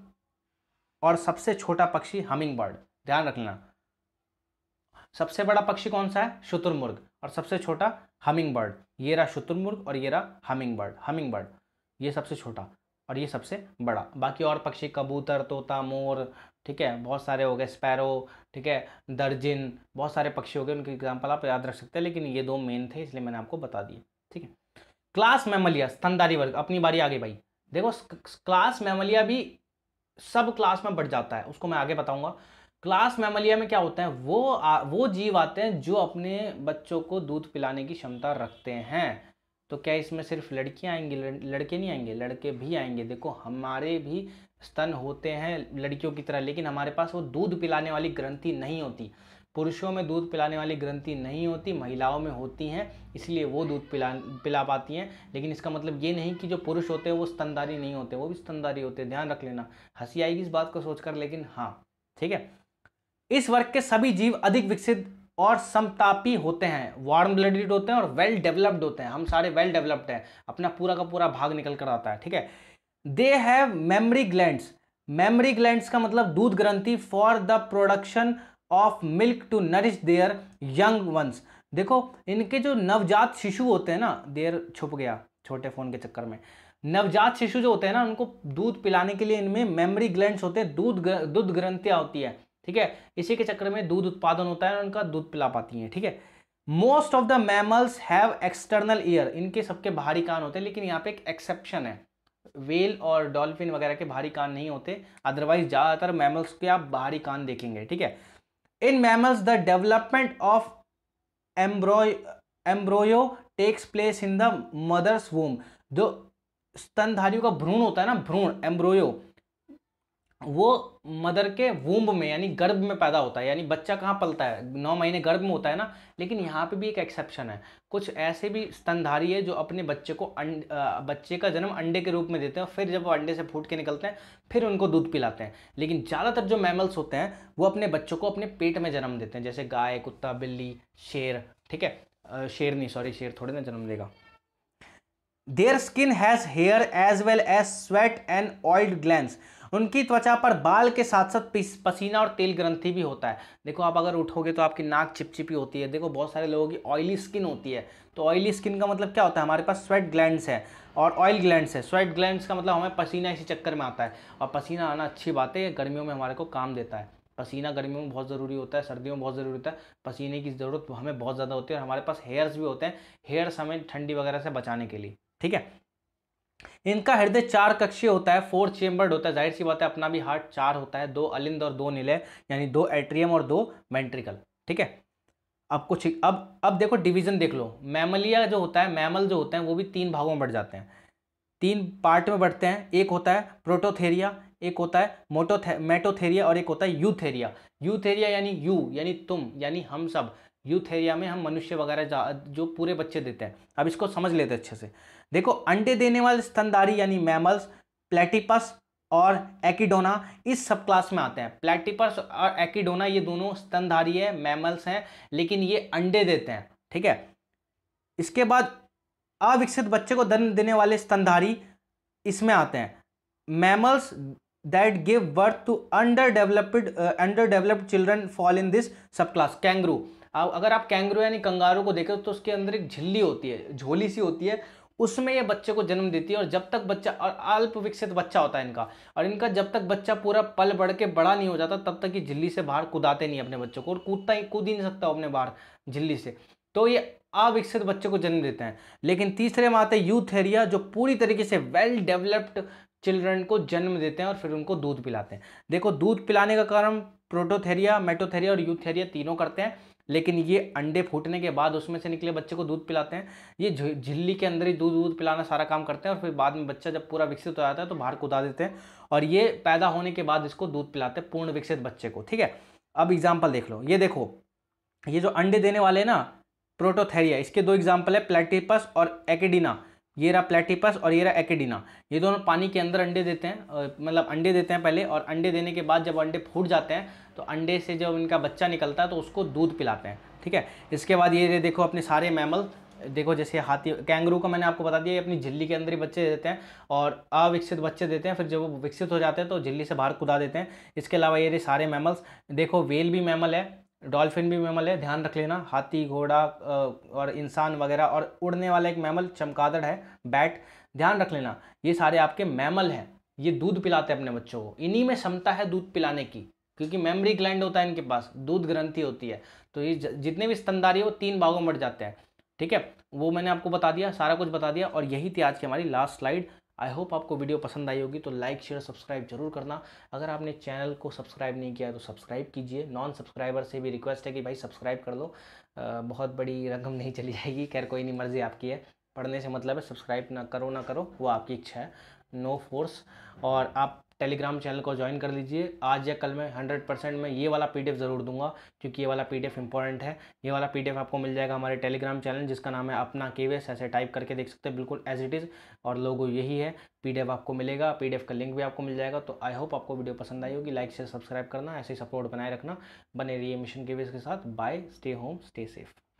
और सबसे छोटा पक्षी हमिंग बर्ड ध्यान रखना सबसे बड़ा पक्षी कौन सा है शुतुरमुर्ग और सबसे छोटा हमिंग बर्ड ये रहा शुतुरमुर्ग और ये रहा हमिंग बर्ड हमिंग बर्ड ये सबसे छोटा और ये सबसे बड़ा बाकी और पक्षी कबूतर तोता मोर ठीक है बहुत सारे हो गए स्पैरो ठीक है दर्जिन बहुत सारे पक्षी हो गए उनके एग्जाम्पल आप याद रख सकते हैं लेकिन ये दो मेन थे इसलिए मैंने आपको बता दिए ठीक है क्लास मेमलिया स्तनदारी वर्ग अपनी बारी आगे भाई देखो क्लास मेमलिया भी सब क्लास में बढ़ जाता है उसको मैं आगे बताऊंगा क्लास मेमलिया में क्या होता है वो आ, वो जीव आते हैं जो अपने बच्चों को दूध पिलाने की क्षमता रखते हैं तो क्या इसमें सिर्फ लड़कियाँ आएंगी लड़के नहीं आएंगे लड़के भी आएंगे देखो हमारे भी स्तन होते हैं लड़कियों की तरह लेकिन हमारे पास वो दूध पिलाने वाली ग्रंथि नहीं होती पुरुषों में दूध पिलाने वाली ग्रंथि नहीं होती महिलाओं में होती हैं इसलिए वो दूध पिला पिला पाती हैं लेकिन इसका मतलब ये नहीं कि जो पुरुष होते हैं वो स्तनदारी नहीं होते वो भी स्तनदारी होते हैं ध्यान रख लेना हंसी आएगी इस बात को सोचकर लेकिन हाँ ठीक है इस वर्ग के सभी जीव अधिक विकसित और समतापी होते हैं वार्म ब्लडेड होते हैं और वेल डेवलप्ड होते हैं हम सारे वेल डेवलप्ड हैं अपना पूरा का पूरा भाग निकल कर आता है ठीक है they have mammary glands mammary glands का मतलब दूध ग्रंथि for the production of milk to nourish their young ones देखो इनके जो नवजात शिशु होते हैं ना देर छुप गया छोटे फोन के चक्कर में नवजात शिशु जो होते हैं ना उनको दूध पिलाने के लिए इनमें मेमरी ग्लैंड्स होते हैं दूध दूध ग्रंथियाँ होती है ठीक है इसी के चक्कर में दूध उत्पादन होता है और उनका दूध पिला पाती हैं ठीक है most of the mammals have external ear इनके सबके बाहरी कान होते हैं लेकिन यहाँ पे एक एक्सेप्शन है वेल और डॉल्फिन वगैरह के बाहरी कान नहीं होते अदरवाइज ज़्यादातर मैमल्स के आप बाहरी कान देखेंगे ठीक है in mammals the development of embryo embryo takes place in the mother's womb जो स्तनधारियों का भ्रूण होता है ना भ्रूण एम्ब्रोयो वो मदर के वूम्ब में यानी गर्भ में पैदा होता है यानी बच्चा कहाँ पलता है नौ महीने गर्भ में होता है ना लेकिन यहाँ पे भी एक एक्सेप्शन है कुछ ऐसे भी स्तनधारी है जो अपने बच्चे को अंड बच्चे का जन्म अंडे के रूप में देते हैं और फिर जब वो अंडे से फूट के निकलते हैं फिर उनको दूध पिलाते हैं लेकिन ज़्यादातर जो मैमल्स होते हैं वो अपने बच्चों को अपने पेट में जन्म देते हैं जैसे गाय कुत्ता बिल्ली शेर ठीक है शेर नहीं सॉरी शेर थोड़े ना जन्म देगा their skin has hair as well as sweat and oiled gland उनकी त्वचा पर बाल के साथ साथ पसीना और तेल ग्रंथि भी होता है देखो आप अगर उठोगे तो आपकी नाक चिपचिपी होती है देखो बहुत सारे लोगों की ऑयली स्किन होती है तो ऑयली स्किन का मतलब क्या होता है हमारे पास स्वेट ग्लैंड्स है और ऑयल ग्लैंड्स है स्वेट ग्लैंड्स का मतलब हमें पसीना इसी चक्कर में आता है और पसीना आना अच्छी बात है गर्मियों में हमारे को काम देता है पसीना गर्मियों में बहुत ज़रूरी होता है सर्दियों में बहुत ज़रूरी होता है पसीने की ज़रूरत हमें बहुत ज़्यादा होती है और हमारे पास हेयर्स भी होते हैं हेयर्स हमें ठंडी वगैरह से बचाने के लिए ठीक है इनका हृदय चार कक्षीय होता है फोर चेम्बर्ड होता है जाहिर सी बात है अपना भी हार्ट चार होता है दो अलिंद और दो नीले यानी दो एट्रियम और दो वेंट्रिकल ठीक है अब कुछ अब अब देखो डिवीजन देख लो मैमलिया जो होता है मैमल जो होते हैं वो भी तीन भागों में बढ़ जाते हैं तीन पार्ट में बढ़ते हैं एक होता है प्रोटोथेरिया एक होता है मोटोथे मेटोथेरिया और एक होता है यूथेरिया यूथेरिया यानी यू यानी तुम यानी हम सब यूथेरिया में हम मनुष्य वगैरह जो पूरे बच्चे देते हैं अब इसको समझ लेते अच्छे से देखो अंडे देने वाले स्तनधारी यानी मैमल्स प्लेटिपस और एकिडोना इस सब क्लास में आते हैं प्लेटिपस और एकिडोना ये दोनों स्तनधारी है मैमल्स हैं लेकिन ये अंडे देते हैं ठीक है इसके बाद अविकसित बच्चे को जन्म देने वाले स्तनधारी इसमें आते हैं mammals that give birth to under developed under developed children fall in this sub class kangaroo अगर आप कैंगरू यानी कंगारू को देखें तो उसके अंदर एक झिल्ली होती है झोली सी होती है उसमें ये बच्चे को जन्म देती है और जब तक बच्चा और अल्प विकसित बच्चा होता है इनका और इनका जब तक बच्चा पूरा पल बढ़ के बड़ा नहीं हो जाता तब तक ये झिल्ली से बाहर कूदाते नहीं अपने बच्चों को और कूदता ही कूद ही नहीं सकता अपने बाहर झिल्ली से तो ये अविकसित बच्चे को जन्म देते हैं लेकिन तीसरे में आते हैं यूथेरिया जो पूरी तरीके से वेल डेवलप्ड चिल्ड्रन को जन्म देते हैं और फिर उनको दूध पिलाते हैं देखो दूध पिलाने का कारण प्रोटोथेरिया मेटोथेरिया और यूथेरिया तीनों करते हैं लेकिन ये अंडे फूटने के बाद उसमें से निकले बच्चे को दूध पिलाते हैं ये झिल्ली के अंदर ही दूध दूध पिलाना सारा काम करते हैं और फिर बाद में बच्चा जब पूरा विकसित हो जाता है तो बाहर कुदा देते हैं और ये पैदा होने के बाद इसको दूध पिलाते हैं पूर्ण विकसित बच्चे को ठीक है अब एग्जाम्पल देख लो ये देखो ये जो अंडे देने वाले ना प्रोटोथेरिया इसके दो एग्जाम्पल है प्लेटिपस और एकेडिना ये रहा प्लेटिपस और ये रहा एकेडिना ये दोनों पानी के अंदर अंडे देते हैं मतलब अंडे देते हैं पहले और अंडे देने के बाद जब अंडे फूट जाते हैं तो अंडे से जब इनका बच्चा निकलता है तो उसको दूध पिलाते हैं ठीक है इसके बाद ये देखो अपने सारे मैमल देखो जैसे हाथी कैंगरू का मैंने आपको बता दिया ये अपनी झिल्ली के अंदर ही बच्चे देते हैं और अविकसित बच्चे देते हैं फिर जब वो विकसित हो जाते हैं तो झिल्ली से बाहर कुदा देते हैं इसके अलावा ये सारे मैमल्स देखो वेल भी मैमल है डॉल्फिन भी मैमल है ध्यान रख लेना हाथी घोड़ा और इंसान वगैरह और उड़ने वाला एक मैमल चमकादड़ है बैट ध्यान रख लेना ये सारे आपके मैमल हैं ये दूध पिलाते हैं अपने बच्चों को इन्हीं में क्षमता है दूध पिलाने की क्योंकि मेमरी ग्लैंड होता है इनके पास दूध ग्रंथि होती है तो ये जितने भी स्तनदारी है वो तीन भागों में बढ़ जाते हैं ठीक है वो मैंने आपको बता दिया सारा कुछ बता दिया और यही थी आज की हमारी लास्ट स्लाइड आई होप आपको वीडियो पसंद आई होगी तो लाइक शेयर सब्सक्राइब जरूर करना अगर आपने चैनल को सब्सक्राइब नहीं किया तो सब्सक्राइब कीजिए नॉन सब्सक्राइबर से भी रिक्वेस्ट है कि भाई सब्सक्राइब कर लो आ, बहुत बड़ी रकम नहीं चली जाएगी खैर कोई नहीं मर्ज़ी आपकी है पढ़ने से मतलब है सब्सक्राइब ना करो ना करो वो आपकी इच्छा है नो फोर्स और आप टेलीग्राम चैनल को ज्वाइन कर लीजिए आज या कल मैं हंड्रेड परसेंट मैं ये वाला पीडीएफ ज़रूर दूंगा क्योंकि ये वाला पीडीएफ इंपॉर्टेंट है ये वाला पीडीएफ आपको मिल जाएगा हमारे टेलीग्राम चैनल जिसका नाम है अपना केवेस ऐसे टाइप करके देख सकते हैं बिल्कुल एज इट इज़ और लोगो यही है पीडीएफ आपको मिलेगा पीडीएफ का लिंक भी आपको मिल जाएगा तो आई होप आपको वीडियो पसंद आई होगी लाइक से सब्सक्राइब करना ऐसे ही सपोर्ट बनाए रखना बने रही मिशन के के साथ bye stay home stay safe